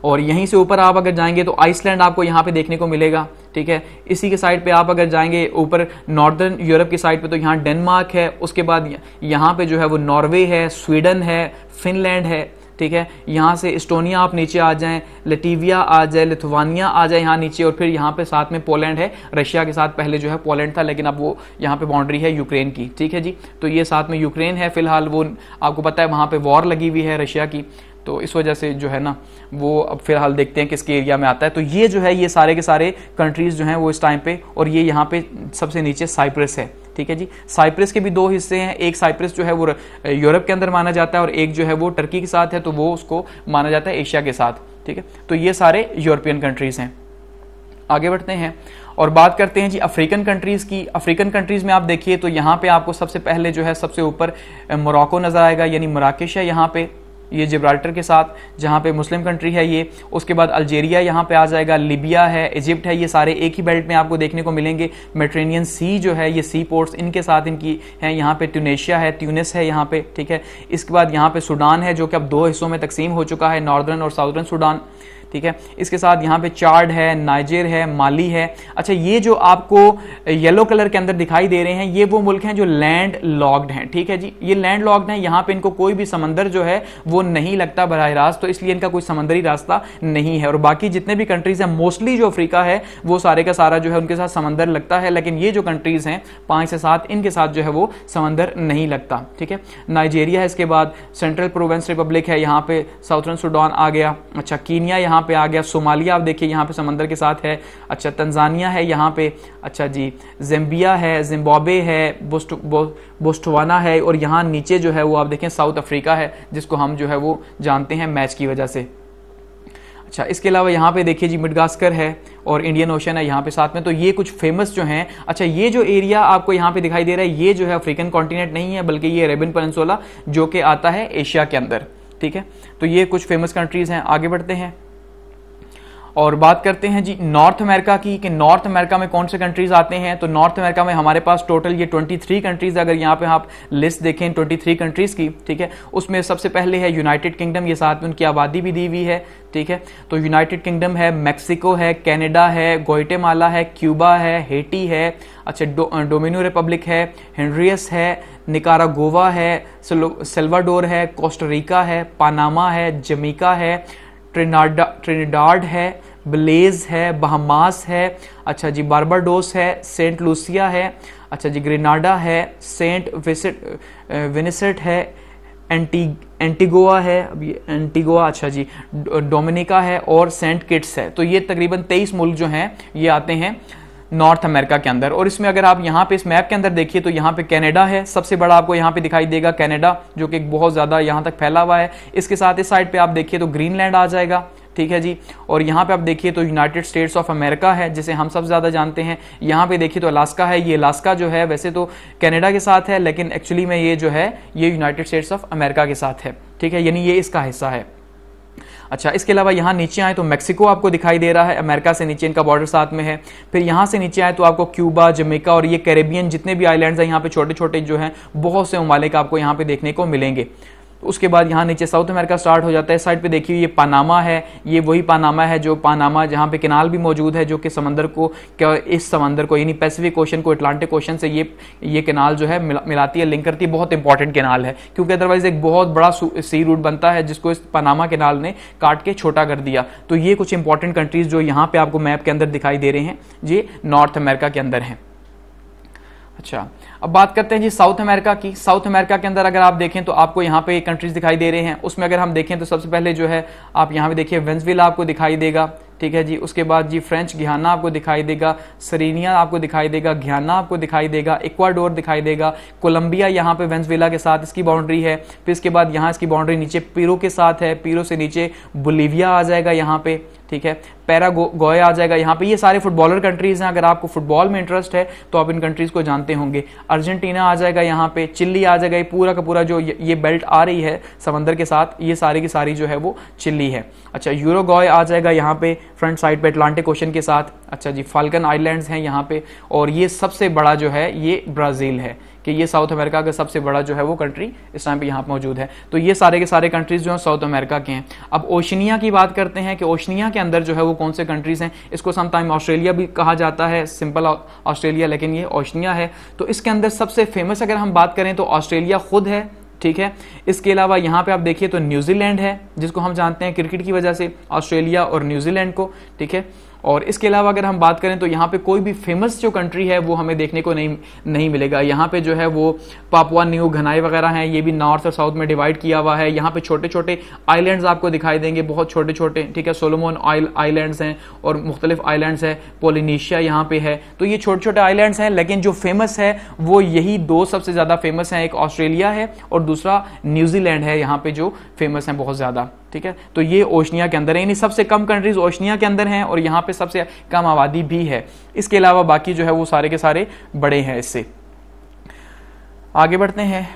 और यहीं से ऊपर आप अगर जाएंगे तो आइसलैंड आपको यहाँ पे देखने को मिलेगा ठीक है इसी के साइड पे आप अगर जाएंगे ऊपर नॉर्दर्न यूरोप की साइड पे तो यहाँ डेनमार्क है उसके बाद यहाँ पे जो है वो नॉर्वे है स्वीडन है फिनलैंड है ठीक है यहाँ से इस्टोनिया आप नीचे आ जाएं लेटिविया आ जाए लिथुवानिया आ जाए यहाँ नीचे और फिर यहाँ पे साथ में पोलैंड है रशिया के साथ पहले जो है पोलैंड था लेकिन अब वो यहाँ पे बाउंड्री है यूक्रेन की ठीक है जी तो ये साथ में यूक्रेन है फिलहाल वो आपको पता है वहाँ पे वॉर लगी हुई है रशिया की तो इस वजह से जो है ना वो अब फिलहाल देखते हैं किसके एरिया में आता है तो ये जो है ये सारे के सारे कंट्रीज़ जो हैं वो इस टाइम पे और ये यहाँ पे सबसे नीचे साइप्रस है ठीक है जी साइप्रस के भी दो हिस्से हैं एक साइप्रस जो है वो यूरोप के अंदर माना जाता है और एक जो है वो टर्की के साथ है तो वो उसको माना जाता है एशिया के साथ ठीक है तो ये सारे यूरोपियन कंट्रीज़ हैं आगे बढ़ते हैं और बात करते हैं जी अफ्रीकन कंट्रीज़ की अफ्रीकन कंट्रीज़ में आप देखिए तो यहाँ पे आपको सबसे पहले जो है सबसे ऊपर मोरक्को नज़र आएगा यानी मराकेश है यहाँ पे ये जिब्राल्टर के साथ जहाँ पे मुस्लिम कंट्री है ये उसके बाद अल्जेरिया यहाँ पे आ जाएगा लिबिया है इजिप्ट है ये सारे एक ही बेल्ट में आपको देखने को मिलेंगे मेट्रेनियन सी जो है ये सी पोर्ट्स इनके साथ इनकी हैं यहाँ पे ट्यूनेशिया है ट्यूनिस है यहाँ पे ठीक है इसके बाद यहाँ पे सूडान है जो कि अब दो हिस्सों में तकसीम हो चुका है नॉर्दर्न और साउदर्न सूडान ठीक है इसके साथ यहाँ पे चार्ड है नाइजेर है माली है अच्छा ये जो आपको येलो कलर के अंदर दिखाई दे रहे हैं ये वो मुल्क हैं जो लैंड लॉक्ड हैं ठीक है जी ये लैंड लॉक्ड हैं यहाँ पे इनको कोई भी समंदर जो है वो नहीं लगता बरह रास्त तो इसलिए इनका कोई समंदरी रास्ता नहीं है और बाकी जितने भी कंट्रीज हैं मोस्टली जो अफ्रीका है वो सारे का सारा जो है उनके साथ समंदर लगता है लेकिन ये जो कंट्रीज हैं पाँच से सात इनके साथ जो है वो समंदर नहीं लगता ठीक है नाइजेरिया है इसके बाद सेंट्रल प्रोवेंस रिपब्लिक है यहाँ पे साउथर्न सुडान आ गया अच्छा कीनिया यहाँ पे आ गया सोमालिया आप देखिए यहाँ पे समंदर के साथ है अच्छा तंजानिया है यहाँ पे अच्छा जी जेम्बिया है जिम्बाबे है बोस्ट बोस्टवाना है और यहाँ नीचे जो है वो आप देखें साउथ अफ्रीका है जिसको हम जो है वो जानते हैं मैच की वजह से अच्छा इसके अलावा यहाँ पे देखिए जी मिडगास्कर है और इंडियन ओशन है यहाँ पे साथ में तो ये कुछ फेमस जो हैं अच्छा ये जो एरिया आपको यहाँ पे दिखाई दे रहा है ये जो है अफ्रीकन कॉन्टिनेंट नहीं है बल्कि ये रेबिन पेनसोला जो कि आता है एशिया के अंदर ठीक है तो ये कुछ फेमस कंट्रीज हैं आगे बढ़ते हैं और बात करते हैं जी नॉर्थ अमेरिका की कि नॉर्थ अमेरिका में कौन से कंट्रीज आते हैं तो नॉर्थ अमेरिका में हमारे पास टोटल ये 23 कंट्रीज अगर यहाँ पे आप लिस्ट देखें 23 कंट्रीज की ठीक है उसमें सबसे पहले है यूनाइटेड किंगडम ये साथ में उनकी आबादी भी दी हुई है ठीक है तो यूनाइटेड किंगडम है मैक्सिको है कैनेडा है गोइटेमाला है क्यूबा है हेटी है अच्छा डो, डोमिनो रिपब्लिक है हेनरियस है निकारा गोवा है सेल्वाडोर है कोस्टरिका है पानामा है जमीका है ट्रिनाडा ट्रिनिडाड है बलेज है बहमास है अच्छा जी बारबाडोस है सेंट लूसिया है अच्छा जी ग्रेनाडा है सेंट विसिट विनिसट है एंटी एंटीगोआ है अभी एंटीगोआ अच्छा जी डोमिनिका है और सेंट किट्स है तो ये तकरीबन तेईस मुल्क जो हैं ये आते हैं नॉर्थ अमेरिका के अंदर और इसमें अगर आप यहाँ पे इस मैप के अंदर देखिए तो यहाँ पे कनाडा है सबसे बड़ा आपको यहाँ पे दिखाई देगा कनाडा जो कि बहुत ज़्यादा यहाँ तक फैला हुआ है इसके साथ इस साइड पे आप देखिए तो ग्रीनलैंड आ जाएगा ठीक है जी और यहाँ पे आप देखिए तो यूनाइटेड स्टेट्स ऑफ अमेरिका है जिसे हम सब ज़्यादा जानते हैं यहाँ पे देखिए तो अलास्का है ये अलास्का जो है वैसे तो कनाडा के साथ है लेकिन एक्चुअली में ये जो है ये यूनाइटेड स्टेट्स ऑफ अमेरिका के साथ है ठीक है यानी ये इसका हिस्सा है अच्छा इसके अलावा यहाँ नीचे आए तो मेक्सिको आपको दिखाई दे रहा है अमेरिका से नीचे इनका बॉर्डर साथ में है फिर यहाँ से नीचे आए तो आपको क्यूबा जमेका और ये कैरेबियन जितने भी आइलैंड्स हैं यहाँ पे छोटे छोटे जो हैं बहुत से ममालिक आपको यहाँ पे देखने को मिलेंगे उसके बाद यहाँ नीचे साउथ अमेरिका स्टार्ट हो जाता है साइड पे देखिए ये पानामा है ये वही पानामा है जो पानामा जहाँ पे किनाल भी मौजूद है जो कि समंदर को क्या इस समंदर को यानी पैसिफिक ओशन को अटलांटिक ओशन से ये ये किनाल जो है मिला, मिलाती है लिंक करती है बहुत इंपॉर्टेंट किनाल है क्योंकि अदरवाइज एक बहुत बड़ा सी रूट बनता है जिसको इस पानामा किनाल ने काट के छोटा कर दिया तो ये कुछ इंपॉर्टेंट कंट्रीज जो यहाँ पे आपको मैप के अंदर दिखाई दे रहे हैं ये नॉर्थ अमेरिका के अंदर हैं अच्छा अब बात करते हैं जी साउथ अमेरिका की साउथ अमेरिका के अंदर अगर आप देखें तो आपको यहाँ पे कंट्रीज दिखाई दे रहे हैं उसमें अगर हम देखें तो सबसे पहले जो है आप यहाँ पे देखिए वेंसविला आपको दिखाई देगा ठीक है जी उसके बाद जी फ्रेंच घियाना आपको दिखाई देगा सरीनिया आपको दिखाई देगा घियाना आपको दिखाई देगा इक्वाडोर दिखाई देगा कोलंबिया यहाँ पे वेंसविला के साथ इसकी बाउंड्री है फिर इसके बाद यहाँ इसकी बाउंड्री नीचे पीरो के साथ है पीरो से नीचे बोलीविया आ जाएगा यहाँ पे ठीक है पैरा पैरागोय आ जाएगा यहाँ पे ये सारे फुटबॉलर कंट्रीज हैं अगर आपको फुटबॉल में इंटरेस्ट है तो आप इन कंट्रीज को जानते होंगे अर्जेंटीना आ जाएगा यहाँ पे चिल्ली आ जाएगा ये पूरा का पूरा जो ये बेल्ट आ रही है समंदर के साथ ये सारी की सारी जो है वो चिल्ली है अच्छा यूरोगॉय आ जाएगा यहाँ पे फ्रंट साइड पे अटलांटिक ओशन के साथ अच्छा जी फाल्कन आइलैंड्स हैं यहाँ पे और ये सबसे बड़ा जो है ये ब्राज़ील है कि ये साउथ अमेरिका का सबसे बड़ा जो है वो कंट्री इस टाइम पे यहाँ मौजूद है तो ये सारे के सारे कंट्रीज जो है साउथ अमेरिका के हैं अब ओशनिया की बात करते हैं कि ओशनिया के अंदर जो है वो कौन से कंट्रीज हैं इसको समटाइम ऑस्ट्रेलिया भी कहा जाता है सिंपल ऑस्ट्रेलिया लेकिन ये ओशनिया है तो इसके अंदर सबसे फेमस अगर हम बात करें तो ऑस्ट्रेलिया खुद है ठीक है इसके अलावा यहाँ पे आप देखिए तो न्यूजीलैंड है जिसको हम जानते हैं क्रिकेट की वजह से ऑस्ट्रेलिया और न्यूजीलैंड को ठीक है और इसके अलावा अगर हम बात करें तो यहाँ पे कोई भी फेमस जो कंट्री है वो हमें देखने को नहीं नहीं मिलेगा यहाँ पे जो है वो पापुआ न्यू घनाई वगैरह हैं ये भी नॉर्थ और साउथ में डिवाइड किया हुआ है यहाँ पे छोटे छोटे आइलैंड्स आपको दिखाई देंगे बहुत छोटे छोटे ठीक है सोलोमोन आइल आइलैंड्स हैं और मुख्तलिफ आइलैंड्स हैं पोलिनीशिया यहाँ पे है तो ये छोटे छोटे आइलैंड्स हैं लेकिन जो फेमस है वो यही दो सबसे ज़्यादा फेमस हैं एक ऑस्ट्रेलिया है और दूसरा न्यूजीलैंड है यहाँ पे जो फेमस हैं बहुत ज़्यादा ठीक है तो ये ओशनिया के अंदर है यानी सबसे कम कंट्रीज ओशनिया के अंदर हैं और यहाँ पे सबसे कम आबादी भी है इसके अलावा बाकी जो है वो सारे के सारे बड़े हैं इससे आगे बढ़ते हैं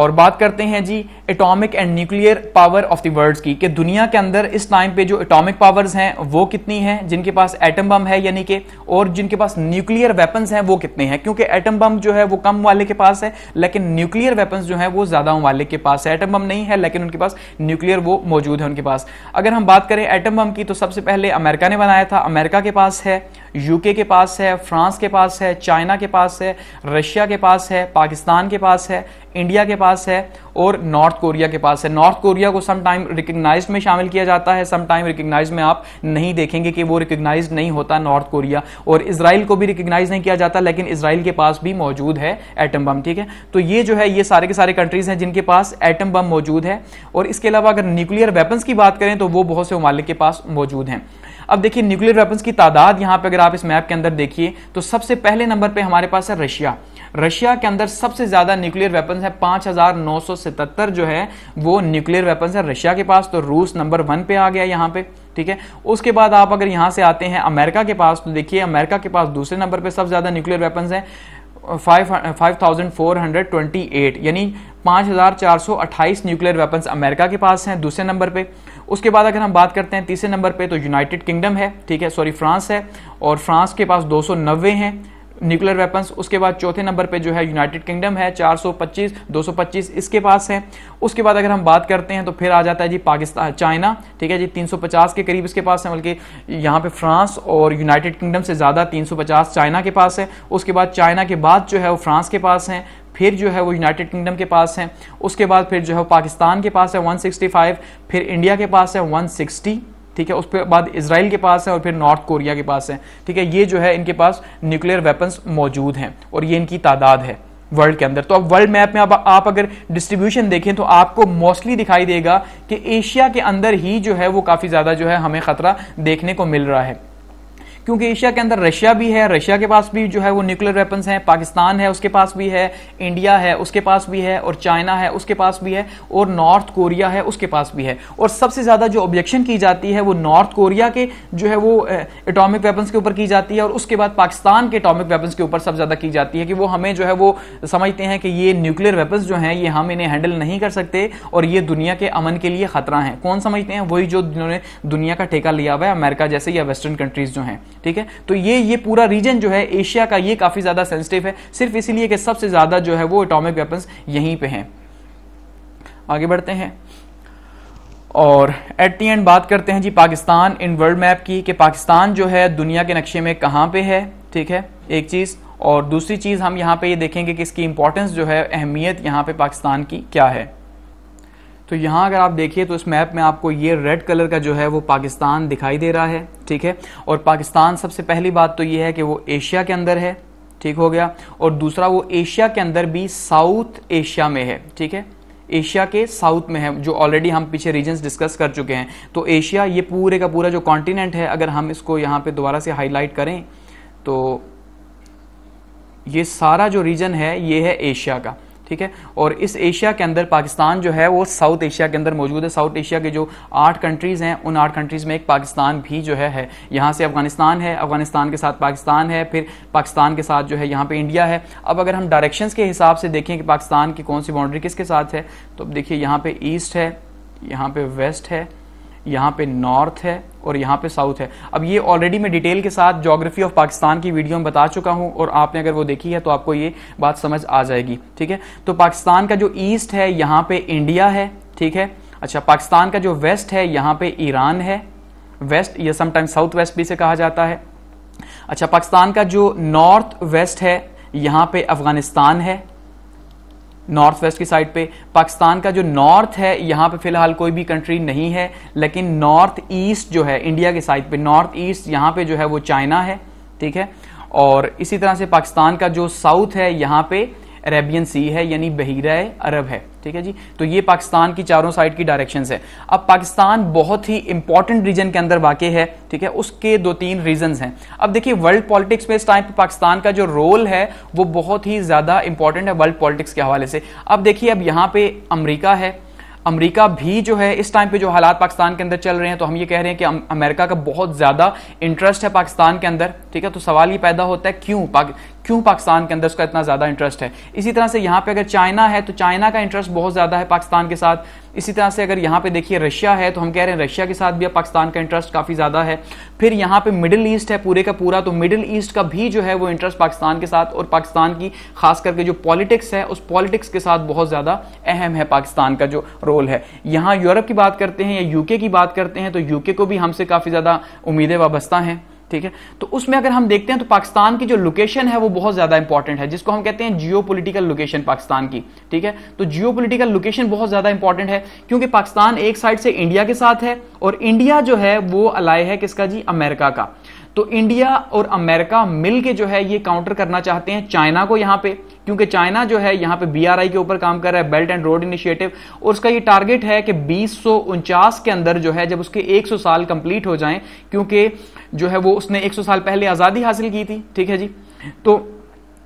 और बात करते हैं जी atomic and nuclear power of the worlds की कि दुनिया के अंदर इस टाइम पे जो एटॉमिक पावर्स हैं वो कितनी हैं जिनके पास एटम बम है यानी कि और जिनके पास न्यूक्लियर वेपन्स हैं वो कितने हैं क्योंकि एटम बम जो है वो कम वाले के पास है लेकिन न्यूक्लियर वेपन्स जो है वो ज़्यादा वाले के पास है एटम बम नहीं है लेकिन उनके पास न्यूक्लियर वो मौजूद है उनके पास अगर हम बात करें एटम बम की तो सबसे पहले अमेरिका ने बनाया था अमेरिका के पास है यूके के पास है फ्रांस के पास है चाइना के पास है रशिया के पास है पाकिस्तान के पास है इंडिया के पास है और नॉर्थ कोरिया के पास है नॉर्थ कोरिया को सम टाइम रिकग्नाइज में शामिल किया जाता है सम टाइम रिकग्नाइज में आप नहीं देखेंगे कि वो रिकग्नाइज नहीं होता नॉर्थ कोरिया और इसराइल को भी रिकग्नाइज नहीं किया जाता लेकिन इसराइल के पास भी मौजूद है एटम बम ठीक है तो ये जो है ये सारे के सारे कंट्रीज हैं जिनके पास एटम बम मौजूद है और इसके अलावा अगर न्यूक्लियर वेपन्स की बात करें तो वो बहुत से ममालिक के पास मौजूद हैं अब देखिए न्यूक्लियर वेपन्स की तादाद यहाँ पर अगर आप इस मैप के अंदर देखिए तो सबसे पहले नंबर पर हमारे पास है रशिया रशिया के अंदर सबसे ज्यादा न्यूक्लियर वेपन है पांच जो है वो न्यूक्लियर वेपन है रशिया के पास तो रूस नंबर वन पे आ गया यहां पे ठीक है उसके बाद आप अगर यहां से आते हैं अमेरिका के पास तो देखिए अमेरिका के पास दूसरे नंबर पे सबसे ज्यादा न्यूक्लियर वेपन है 5,428 यानी 5,428 न्यूक्लियर वेपन्स अमेरिका के पास हैं दूसरे नंबर पे उसके बाद अगर हम बात करते हैं तीसरे नंबर पे तो यूनाइटेड किंगडम है ठीक है सॉरी फ्रांस है और फ्रांस के पास नब्बे हैं न्यूक्लियर वेपन्स उसके बाद चौथे नंबर पे जो है यूनाइटेड किंगडम है 425 225 इसके पास है उसके बाद अगर हम बात करते हैं तो फिर आ जाता है जी पाकिस्तान चाइना ठीक है जी 350 के करीब इसके पास है बल्कि यहाँ पे फ्रांस और यूनाइटेड किंगडम से ज़्यादा 350 चाइना के पास है उसके बाद चाइना के बाद जो है वो फ्रांस के पास हैं फिर जो है वो यूनाइटेड किंगडम के पास हैं उसके बाद फिर जो है पाकिस्तान के पास है वन फिर इंडिया के पास है वन ठीक है उसके बाद इसराइल के पास है और फिर नॉर्थ कोरिया के पास है ठीक है ये जो है इनके पास न्यूक्लियर वेपन्स मौजूद हैं और ये इनकी तादाद है वर्ल्ड के अंदर तो अब वर्ल्ड मैप में अब आप अगर डिस्ट्रीब्यूशन देखें तो आपको मोस्टली दिखाई देगा कि एशिया के अंदर ही जो है वो काफी ज्यादा जो है हमें खतरा देखने को मिल रहा है क्योंकि एशिया के अंदर रशिया भी है रशिया के पास भी जो है वो न्यूक्लियर वेपन्स हैं पाकिस्तान है उसके पास भी है इंडिया है उसके पास भी है और चाइना है उसके पास भी है और नॉर्थ कोरिया है उसके पास भी है और सबसे ज़्यादा जो ऑब्जेक्शन की जाती है वो नॉर्थ कोरिया के जो है वो एटॉमिक वेपन्स के ऊपर की जाती है और उसके बाद पाकिस्तान के एटॉमिक वेपन्स के ऊपर सबसे ज़्यादा की जाती है कि वो हमें जो है वो समझते हैं कि ये न्यूक्लियर वेपन्स जो है ये हम इन्हें हैंडल नहीं कर सकते और ये दुनिया के अमन के लिए खतरा है कौन समझते हैं वही जो जिन्होंने दुनिया का ठेका लिया हुआ है अमेरिका जैसे या वेस्टर्न कंट्रीज जो हैं ठीक है तो ये ये पूरा रीजन जो है एशिया का ये काफ़ी ज़्यादा सेंसिटिव है सिर्फ इसीलिए कि सबसे ज़्यादा जो है वो एटॉमिक वेपन्स यहीं पे हैं आगे बढ़ते हैं और एट दी एंड बात करते हैं जी पाकिस्तान इन वर्ल्ड मैप की कि पाकिस्तान जो है दुनिया के नक्शे में कहाँ पे है ठीक है एक चीज़ और दूसरी चीज़ हम यहाँ पे ये यह देखेंगे कि इसकी इंपॉर्टेंस जो है अहमियत यहाँ पे पाकिस्तान की क्या है तो यहाँ अगर आप देखिए तो इस मैप में आपको ये रेड कलर का जो है वो पाकिस्तान दिखाई दे रहा है ठीक है और पाकिस्तान सबसे पहली बात तो ये है कि वो एशिया के अंदर है ठीक हो गया और दूसरा वो एशिया के अंदर भी साउथ एशिया में है ठीक है एशिया के साउथ में है जो ऑलरेडी हम पीछे रीजन डिस्कस कर चुके हैं तो एशिया ये पूरे का पूरा जो कॉन्टिनेंट है अगर हम इसको यहाँ पे दोबारा से हाईलाइट करें तो ये सारा जो रीजन है ये है एशिया का ठीक है और इस एशिया के अंदर पाकिस्तान जो है वो साउथ एशिया के अंदर मौजूद है साउथ एशिया के जो आठ कंट्रीज़ हैं उन आठ कंट्रीज़ में एक पाकिस्तान भी जो है है यहाँ से अफगानिस्तान है अफगानिस्तान के साथ पाकिस्तान है फिर पाकिस्तान के साथ जो है यहाँ पे इंडिया है अब अगर हम डायरेक्शन के हिसाब से देखें कि पाकिस्तान की कौन सी बाउंड्री किसके साथ है तो अब देखिए यहाँ पर ईस्ट है यहाँ पर वेस्ट है यहाँ पे नॉर्थ है और यहाँ पे साउथ है अब ये ऑलरेडी मैं डिटेल के साथ जोग्राफी ऑफ पाकिस्तान की वीडियो में बता चुका हूँ और आपने अगर वो देखी है तो आपको ये बात समझ आ जाएगी ठीक है तो पाकिस्तान का जो ईस्ट है यहाँ पे इंडिया है ठीक है अच्छा पाकिस्तान का जो वेस्ट है यहाँ पे ईरान है वेस्ट या समटाइम साउथ वेस्ट भी से कहा जाता है अच्छा पाकिस्तान का जो नॉर्थ वेस्ट है यहाँ पे अफगानिस्तान है नॉर्थ वेस्ट की साइड पे पाकिस्तान का जो नॉर्थ है यहाँ पे फिलहाल कोई भी कंट्री नहीं है लेकिन नॉर्थ ईस्ट जो है इंडिया के साइड पे नॉर्थ ईस्ट यहाँ पे जो है वो चाइना है ठीक है और इसी तरह से पाकिस्तान का जो साउथ है यहाँ पे अरेबियन सी है यानी बहिरा अरब है ठीक है जी तो ये पाकिस्तान की चारों साइड की डायरेक्शंस है अब पाकिस्तान बहुत ही इंपॉर्टेंट रीजन के अंदर वाकई है ठीक है उसके दो तीन रीजन हैं अब देखिए वर्ल्ड पॉलिटिक्स में इस टाइम पर पाकिस्तान का जो रोल है वो बहुत ही ज़्यादा इंपॉर्टेंट है वर्ल्ड पॉलिटिक्स के हवाले से अब देखिए अब यहाँ पे अमरीका है अमेरिका भी जो है इस टाइम पे जो हालात पाकिस्तान के अंदर चल रहे हैं तो हम ये कह रहे हैं कि अमेरिका का बहुत ज़्यादा इंटरेस्ट है पाकिस्तान के अंदर ठीक है तो सवाल ये पैदा होता है क्यों पाक, क्यों पाकिस्तान के अंदर उसका इतना ज़्यादा इंटरेस्ट है इसी तरह से यहां पे अगर चाइना है तो चाइना का इंटरेस्ट बहुत ज़्यादा है पाकिस्तान के साथ इसी तरह से अगर यहां पे देखिए रशिया है तो हम कह रहे हैं रशिया के साथ भी अब पाकिस्तान का इंटरेस्ट काफ़ी ज़्यादा है फिर यहां पे मिडिल ईस्ट है पूरे का पूरा तो मिडिल ईस्ट का भी जो है वो इंटरेस्ट पाकिस्तान के साथ और पाकिस्तान की खास करके जो पॉलिटिक्स है उस पॉलिटिक्स के साथ बहुत ज़्यादा अहम है पाकिस्तान का जो रोल है यहां यूरोप की बात करते हैं या यूके की बात करते हैं तो यूके को भी हमसे काफ़ी ज़्यादा उम्मीदें वाबस्ता हैं ठीक है तो उसमें अगर हम देखते हैं तो पाकिस्तान की जो लोकेशन है वो बहुत ज्यादा इंपॉर्टेंट है जिसको हम कहते हैं जियो लोकेशन पाकिस्तान की ठीक है तो जियो लोकेशन बहुत ज्यादा इंपॉर्टेंट है क्योंकि पाकिस्तान एक साइड से इंडिया के साथ है और इंडिया जो है वो अलाय है किसका जी अमेरिका का तो इंडिया और अमेरिका मिलके जो है ये काउंटर करना चाहते हैं चाइना को यहां पे क्योंकि चाइना जो है यहां पे बीआरआई के ऊपर काम कर रहा है बेल्ट एंड रोड इनिशिएटिव और उसका ये टारगेट है कि बीस के अंदर जो है जब उसके 100 साल कंप्लीट हो जाएं क्योंकि जो है वो उसने 100 साल पहले आज़ादी हासिल की थी ठीक है जी तो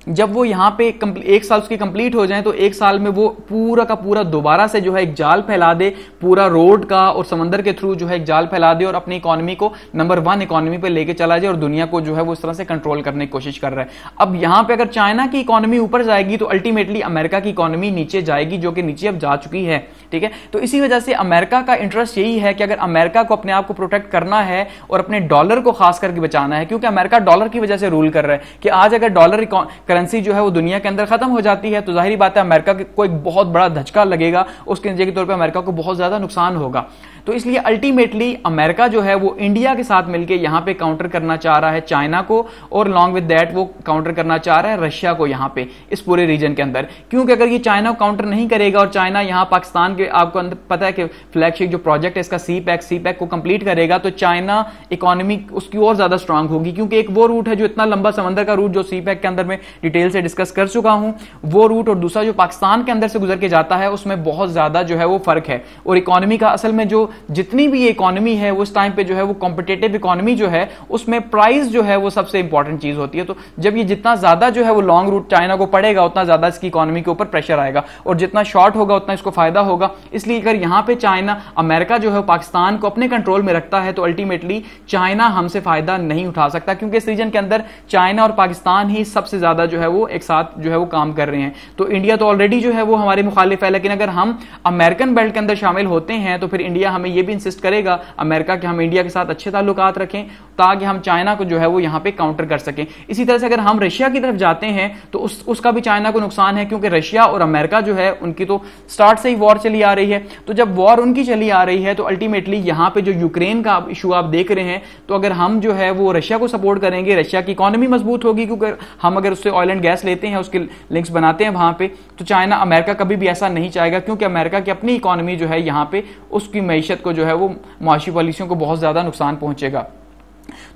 जब वो यहाँ पे एक साल उसकी कंप्लीट हो जाए तो एक साल में वो पूरा का पूरा दोबारा से जो है एक जाल फैला दे पूरा रोड का और समंदर के थ्रू जो है एक जाल फैला दे और अपनी इकोनॉमी को नंबर वन इकोनॉमी पे लेके चला जाए और दुनिया को जो है वो इस तरह से कंट्रोल करने की कोशिश कर रहा है अब यहाँ पे अगर चाइना की इकोनॉमी ऊपर जाएगी तो अल्टीमेटली अमेरिका की इकोनॉमी नीचे जाएगी जो कि नीचे अब जा चुकी है ठीक है तो इसी वजह से अमेरिका का इंटरेस्ट यही है कि अगर अमेरिका को अपने आप को प्रोटेक्ट करना है और अपने डॉलर को खास करके बचाना है क्योंकि अमेरिका डॉलर की वजह से रूल कर रहा है कि आज अगर डॉलर करेंसी जो है वो दुनिया के अंदर खत्म हो जाती है तो जाहिर बात है अमेरिका को एक बहुत बड़ा धचका लगेगा उसके नतीजे के तौर पर अमेरिका को बहुत ज़्यादा नुकसान होगा तो इसलिए अल्टीमेटली अमेरिका जो है वो इंडिया के साथ मिलकर यहां पे काउंटर करना चाह रहा है चाइना को और लॉन्ग विद दैट वो काउंटर करना चाह रहा है रशिया को यहां पे इस पूरे रीजन के अंदर क्योंकि अगर ये चाइना काउंटर नहीं करेगा और चाइना यहां पाकिस्तान के आपको पता है कि फ्लैगशिप जो प्रोजेक्ट है इसका सी पैक सी पैक को कंप्लीट करेगा तो चाइना इकोनॉमी उसकी और ज्यादा स्ट्रांग होगी क्योंकि एक वो रूट है जो इतना लंबा समंदर का रूट जो सी पैक के अंदर में डिटेल से डिस्कस कर चुका हूं वो रूट और दूसरा जो पाकिस्तान के अंदर से गुजर के जाता है उसमें बहुत ज्यादा जो है वो फर्क है और इकोनॉमी का असल में जो जितनी भी इकोनॉमी है उस टाइम पे जो है वो कॉम्पिटेटिव इकोनॉमी जो है उसमें प्राइस जो है वो सबसे इंपॉर्टेंट चीज होती है तो जब ये जितना ज्यादा जो है वो लॉन्ग रूट चाइना को पड़ेगा उतना ज्यादा इसकी इकोनॉमी के ऊपर प्रेशर आएगा और जितना शॉर्ट होगा उतना इसको फायदा होगा इसलिए अगर यहां पर चाइना अमेरिका जो है पाकिस्तान को अपने कंट्रोल में रखता है तो अल्टीमेटली चाइना हमसे फायदा नहीं उठा सकता क्योंकि इस रीजन के अंदर चाइना और पाकिस्तान ही सबसे ज्यादा जो है वो एक साथ जो है वो काम कर रहे हैं तो इंडिया तो ऑलरेडी जो है वो हमारे मुखालिफ है लेकिन अगर हम अमेरिकन बेल्ट के अंदर शामिल होते हैं तो फिर इंडिया हमें में यह भी इंसिस्ट करेगा अमेरिका के हम इंडिया के साथ अच्छे ताल्लुक रखें ताकि हम चाइना को जो है वो यहां पे काउंटर कर सकें इसी तरह से अगर हम रशिया की तरफ जाते हैं तो उस उसका भी चाइना को नुकसान है क्योंकि रशिया और अमेरिका जो है उनकी तो स्टार्ट से ही वॉर चली आ रही है तो जब वॉर उनकी चली आ रही है तो अल्टीमेटली यहां पर जो यूक्रेन का इशू आप देख रहे हैं तो अगर हम जो है वो रशिया को सपोर्ट करेंगे रशिया की इकोनॉमी मजबूत होगी क्योंकि हम अगर उससे ऑयल एंड गैस लेते हैं उसके लिंक्स बनाते हैं वहां पर तो चाइना अमेरिका कभी भी ऐसा नहीं चाहेगा क्योंकि अमेरिका की अपनी इकोनॉमी जो है यहां पे उसकी मैश मीशत को जो है वो मुआशी पॉलिसियों को बहुत ज़्यादा नुकसान पहुंचेगा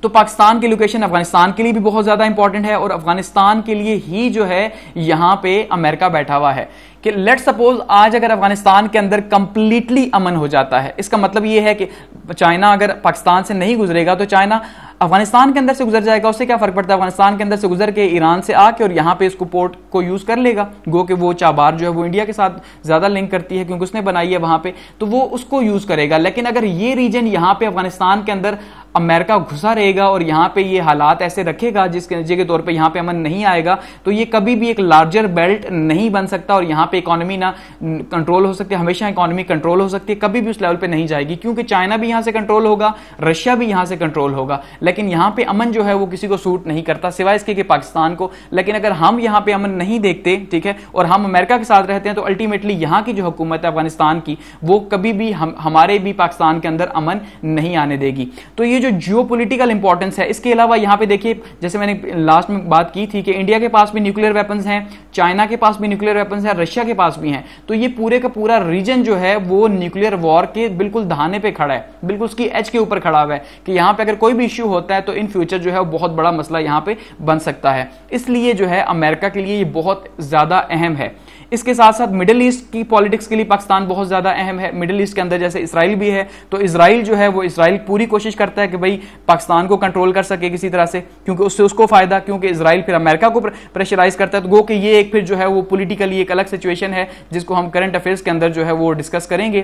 तो पाकिस्तान की लोकेशन अफगानिस्तान के लिए भी बहुत ज़्यादा इंपॉर्टेंट है और अफगानिस्तान के लिए ही जो है यहां पे अमेरिका बैठा हुआ है कि लेट सपोज आज अगर अफगानिस्तान के अंदर कंप्लीटली अमन हो जाता है इसका मतलब यह है कि चाइना अगर पाकिस्तान से नहीं गुजरेगा तो चाइना अफगानिस्तान के अंदर से गुजर जाएगा उससे क्या फर्क पड़ता है अफगानिस्तान के अंदर से गुजर के ईरान से आके और यहां पे इसको पोर्ट को यूज़ कर लेगा गो कि वो चाबार जो है वो इंडिया के साथ ज़्यादा लिंक करती है क्योंकि उसने बनाई है वहां पे तो वो उसको यूज़ करेगा लेकिन अगर ये रीजन यहां पे अफगानिस्तान के अंदर अमेरिका घुसा रहेगा और यहां पे ये हालात ऐसे रखेगा जिसके नतीजे के तौर पर यहां पर अमन नहीं आएगा तो ये कभी भी एक लार्जर बेल्ट नहीं बन सकता और यहां पे इकोनॉमी ना कंट्रोल हो सकती है हमेशा इकोनॉमी कंट्रोल हो सकती है कभी भी उस लेवल पे नहीं जाएगी क्योंकि चाइना भी यहां से कंट्रोल होगा रशिया भी यहां से कंट्रोल होगा लेकिन यहां पर अमन जो है वो किसी को सूट नहीं करता सिवाय इसके कि पाकिस्तान को लेकिन अगर हम यहां पर अमन नहीं देखते ठीक है और हम अमेरिका के साथ रहते हैं तो अल्टीमेटली यहां की जो हुकूमत है अफगानिस्तान की वो कभी भी हम हमारे भी पाकिस्तान के अंदर अमन नहीं आने देगी तो ये जो जियो पोलिटिकल इंपॉर्टेंस है इसके अलावा यहां पे देखिए जैसे मैंने लास्ट में बात की थी कि इंडिया के पास भी न्यूक्लियर वेपन्स हैं चाइना के पास भी न्यूक्लियर वेपन्स हैं रशिया रशिया के पास भी हैं तो ये पूरे का पूरा रीजन जो है वो न्यूक्लियर वॉर के बिल्कुल धाने पे खड़ा है बिल्कुल उसकी एच के ऊपर खड़ा हुआ है कि यहाँ पे अगर कोई भी इश्यू होता है तो इन फ्यूचर जो है वो बहुत बड़ा मसला यहाँ पे बन सकता है इसलिए जो है अमेरिका के लिए ये बहुत ज़्यादा अहम है इसके साथ साथ मिडिल ईस्ट की पॉलिटिक्स के लिए पाकिस्तान बहुत ज़्यादा अहम है मिडिल ईस्ट के अंदर जैसे इसराइल भी है तो इसराइल जो है वो इसराइल पूरी कोशिश करता है कि भाई पाकिस्तान को कंट्रोल कर सके किसी तरह से क्योंकि उससे उसको फायदा क्योंकि इसराइल फिर अमेरिका को प्रेशराइज करता है तो गो कि ये एक फिर जो है वो पोलिटिकली एक अलग सिचुएशन है जिसको हम करंट अफेयर्स के अंदर जो है वो डिस्कस करेंगे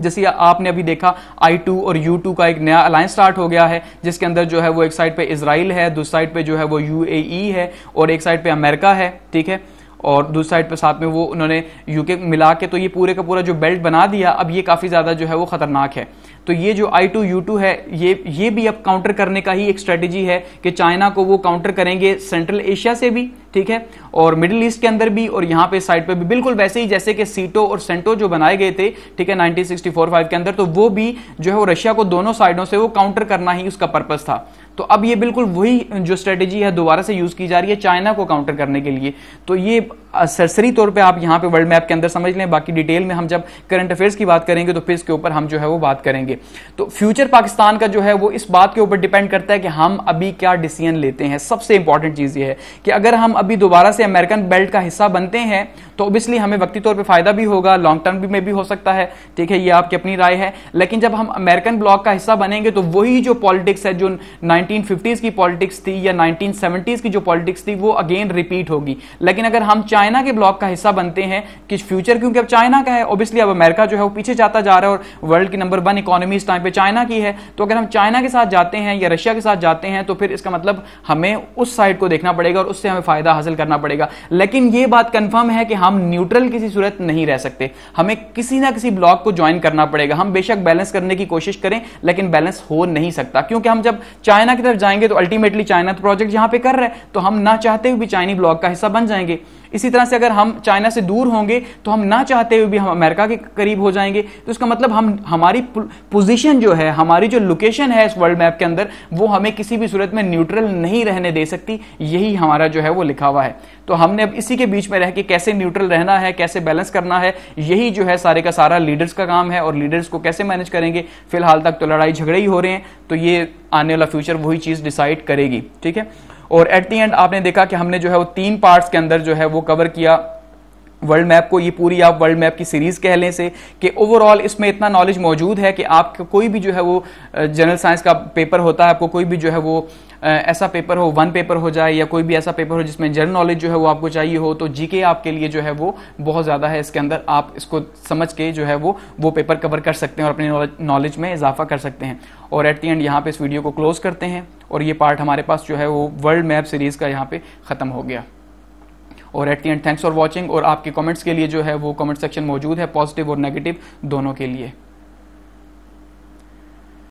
जैसे आपने अभी देखा I2 और U2 का एक नया अलायंस स्टार्ट हो गया है जिसके अंदर जो है वो एक साइड पे इसराइल है दूसरी साइड पे जो है वो यूएई e है और एक साइड पे अमेरिका है ठीक है और दूसरी साइड पर साथ में वो उन्होंने यूके मिला के तो ये पूरे का पूरा जो बेल्ट बना दिया अब ये काफ़ी ज़्यादा जो है वो ख़तरनाक है तो ये जो आई टू यू टू है ये ये भी अब काउंटर करने का ही एक स्ट्रेटेजी है कि चाइना को वो काउंटर करेंगे सेंट्रल एशिया से भी ठीक है और मिडिल ईस्ट के अंदर भी और यहाँ पे साइड पे भी बिल्कुल वैसे ही जैसे कि सीटो और सेंटो जो बनाए गए थे ठीक है 1964-5 के अंदर तो वो भी जो है वो रशिया को दोनों साइडों से वो काउंटर करना ही उसका पर्पज था तो अब ये बिल्कुल वही जो स्ट्रेटेजी है दोबारा से यूज की जा रही है चाइना को काउंटर करने के लिए तो ये सरसरी तौर पे आप यहाँ पे वर्ल्ड मैप के अंदर समझ लें बाकी डिटेल में हम जब करंट अफेयर्स की बात करेंगे तो फिर इसके ऊपर हम जो है वो बात करेंगे तो फ्यूचर पाकिस्तान का जो है वो इस बात के ऊपर डिपेंड करता है कि हम अभी क्या डिसीजन लेते हैं सबसे इंपॉर्टेंट चीज़ ये है कि अगर हम अभी दोबारा से अमेरिकन बेल्ट का हिस्सा बनते हैं तो ऑब्वियसली हमें वक्ती तौर पर फायदा भी होगा लॉन्ग टर्म भी में भी हो सकता है ठीक है ये आपकी अपनी राय है लेकिन जब हम अमेरिकन ब्लॉक का हिस्सा बनेंगे तो वही जो पॉलिटिक्स है जो नाइनटीन की पॉलिटिक्स थी या नाइनटीन की जो पॉलिटिक्स थी वो अगेन रिपीट होगी लेकिन अगर हम चाहें चाइना के ब्लॉक का हिस्सा बनते हैं कि फ्यूचर क्योंकि अब चाइना का है ऑब्वियसली अब अमेरिका जो है वो पीछे जाता जा रहा है और वर्ल्ड की नंबर वन इकोनॉमी इस टाइम पे चाइना की है तो अगर हम चाइना के साथ जाते हैं या रशिया के साथ जाते हैं तो फिर इसका मतलब हमें उस साइड को देखना पड़ेगा और उससे हमें फायदा हासिल करना पड़ेगा लेकिन यह बात कंफर्म है कि हम न्यूट्रल किसी सूरत नहीं रह सकते हमें किसी ना किसी ब्लॉक को ज्वाइन करना पड़ेगा हम बेशक बैलेंस करने की कोशिश करें लेकिन बैलेंस हो नहीं सकता क्योंकि हम जब चाइना की तरफ जाएंगे तो अल्टीमेटली चाइना तो प्रोजेक्ट यहां पे कर रहे हैं तो हम ना चाहते हुए भी चाइनी ब्लॉक का हिस्सा बन जाएंगे इसी तरह से अगर हम चाइना से दूर होंगे तो हम ना चाहते हुए भी हम अमेरिका के करीब हो जाएंगे तो इसका मतलब हम हमारी पोजीशन जो है हमारी जो लोकेशन है इस वर्ल्ड मैप के अंदर वो हमें किसी भी सूरत में न्यूट्रल नहीं रहने दे सकती यही हमारा जो है वो लिखा हुआ है तो हमने अब इसी के बीच में रह के कैसे न्यूट्रल रहना है कैसे बैलेंस करना है यही जो है सारे का सारा लीडर्स का काम है और लीडर्स को कैसे मैनेज करेंगे फिलहाल तक तो लड़ाई झगड़े ही हो रहे हैं तो ये आने वाला फ्यूचर वही चीज़ डिसाइड करेगी ठीक है और एट दी एंड आपने देखा कि हमने जो है वो तीन पार्ट्स के अंदर जो है वो कवर किया वर्ल्ड मैप को ये पूरी आप वर्ल्ड मैप की सीरीज कह लें से कि ओवरऑल इसमें इतना नॉलेज मौजूद है कि आपका कोई भी जो है वो जनरल साइंस का पेपर होता है आपको कोई भी जो है वो ऐसा पेपर हो वन पेपर हो जाए या कोई भी ऐसा पेपर हो जिसमें जनरल नॉलेज जो है वो आपको चाहिए हो तो जीके आपके लिए जो है वो बहुत ज़्यादा है इसके अंदर आप इसको समझ के जो है वो वो पेपर कवर कर सकते हैं और अपने नॉलेज में इजाफा कर सकते हैं और एट दी एंड यहाँ पे इस वीडियो को क्लोज करते हैं और ये पार्ट हमारे पास जो है वो वर्ल्ड मैप सीरीज़ का यहाँ पे ख़त्म हो गया और at the end thanks for watching और आपके कमेंट्स के लिए जो है वो कमेंट सेक्शन मौजूद है पॉजिटिव और नेगेटिव दोनों के लिए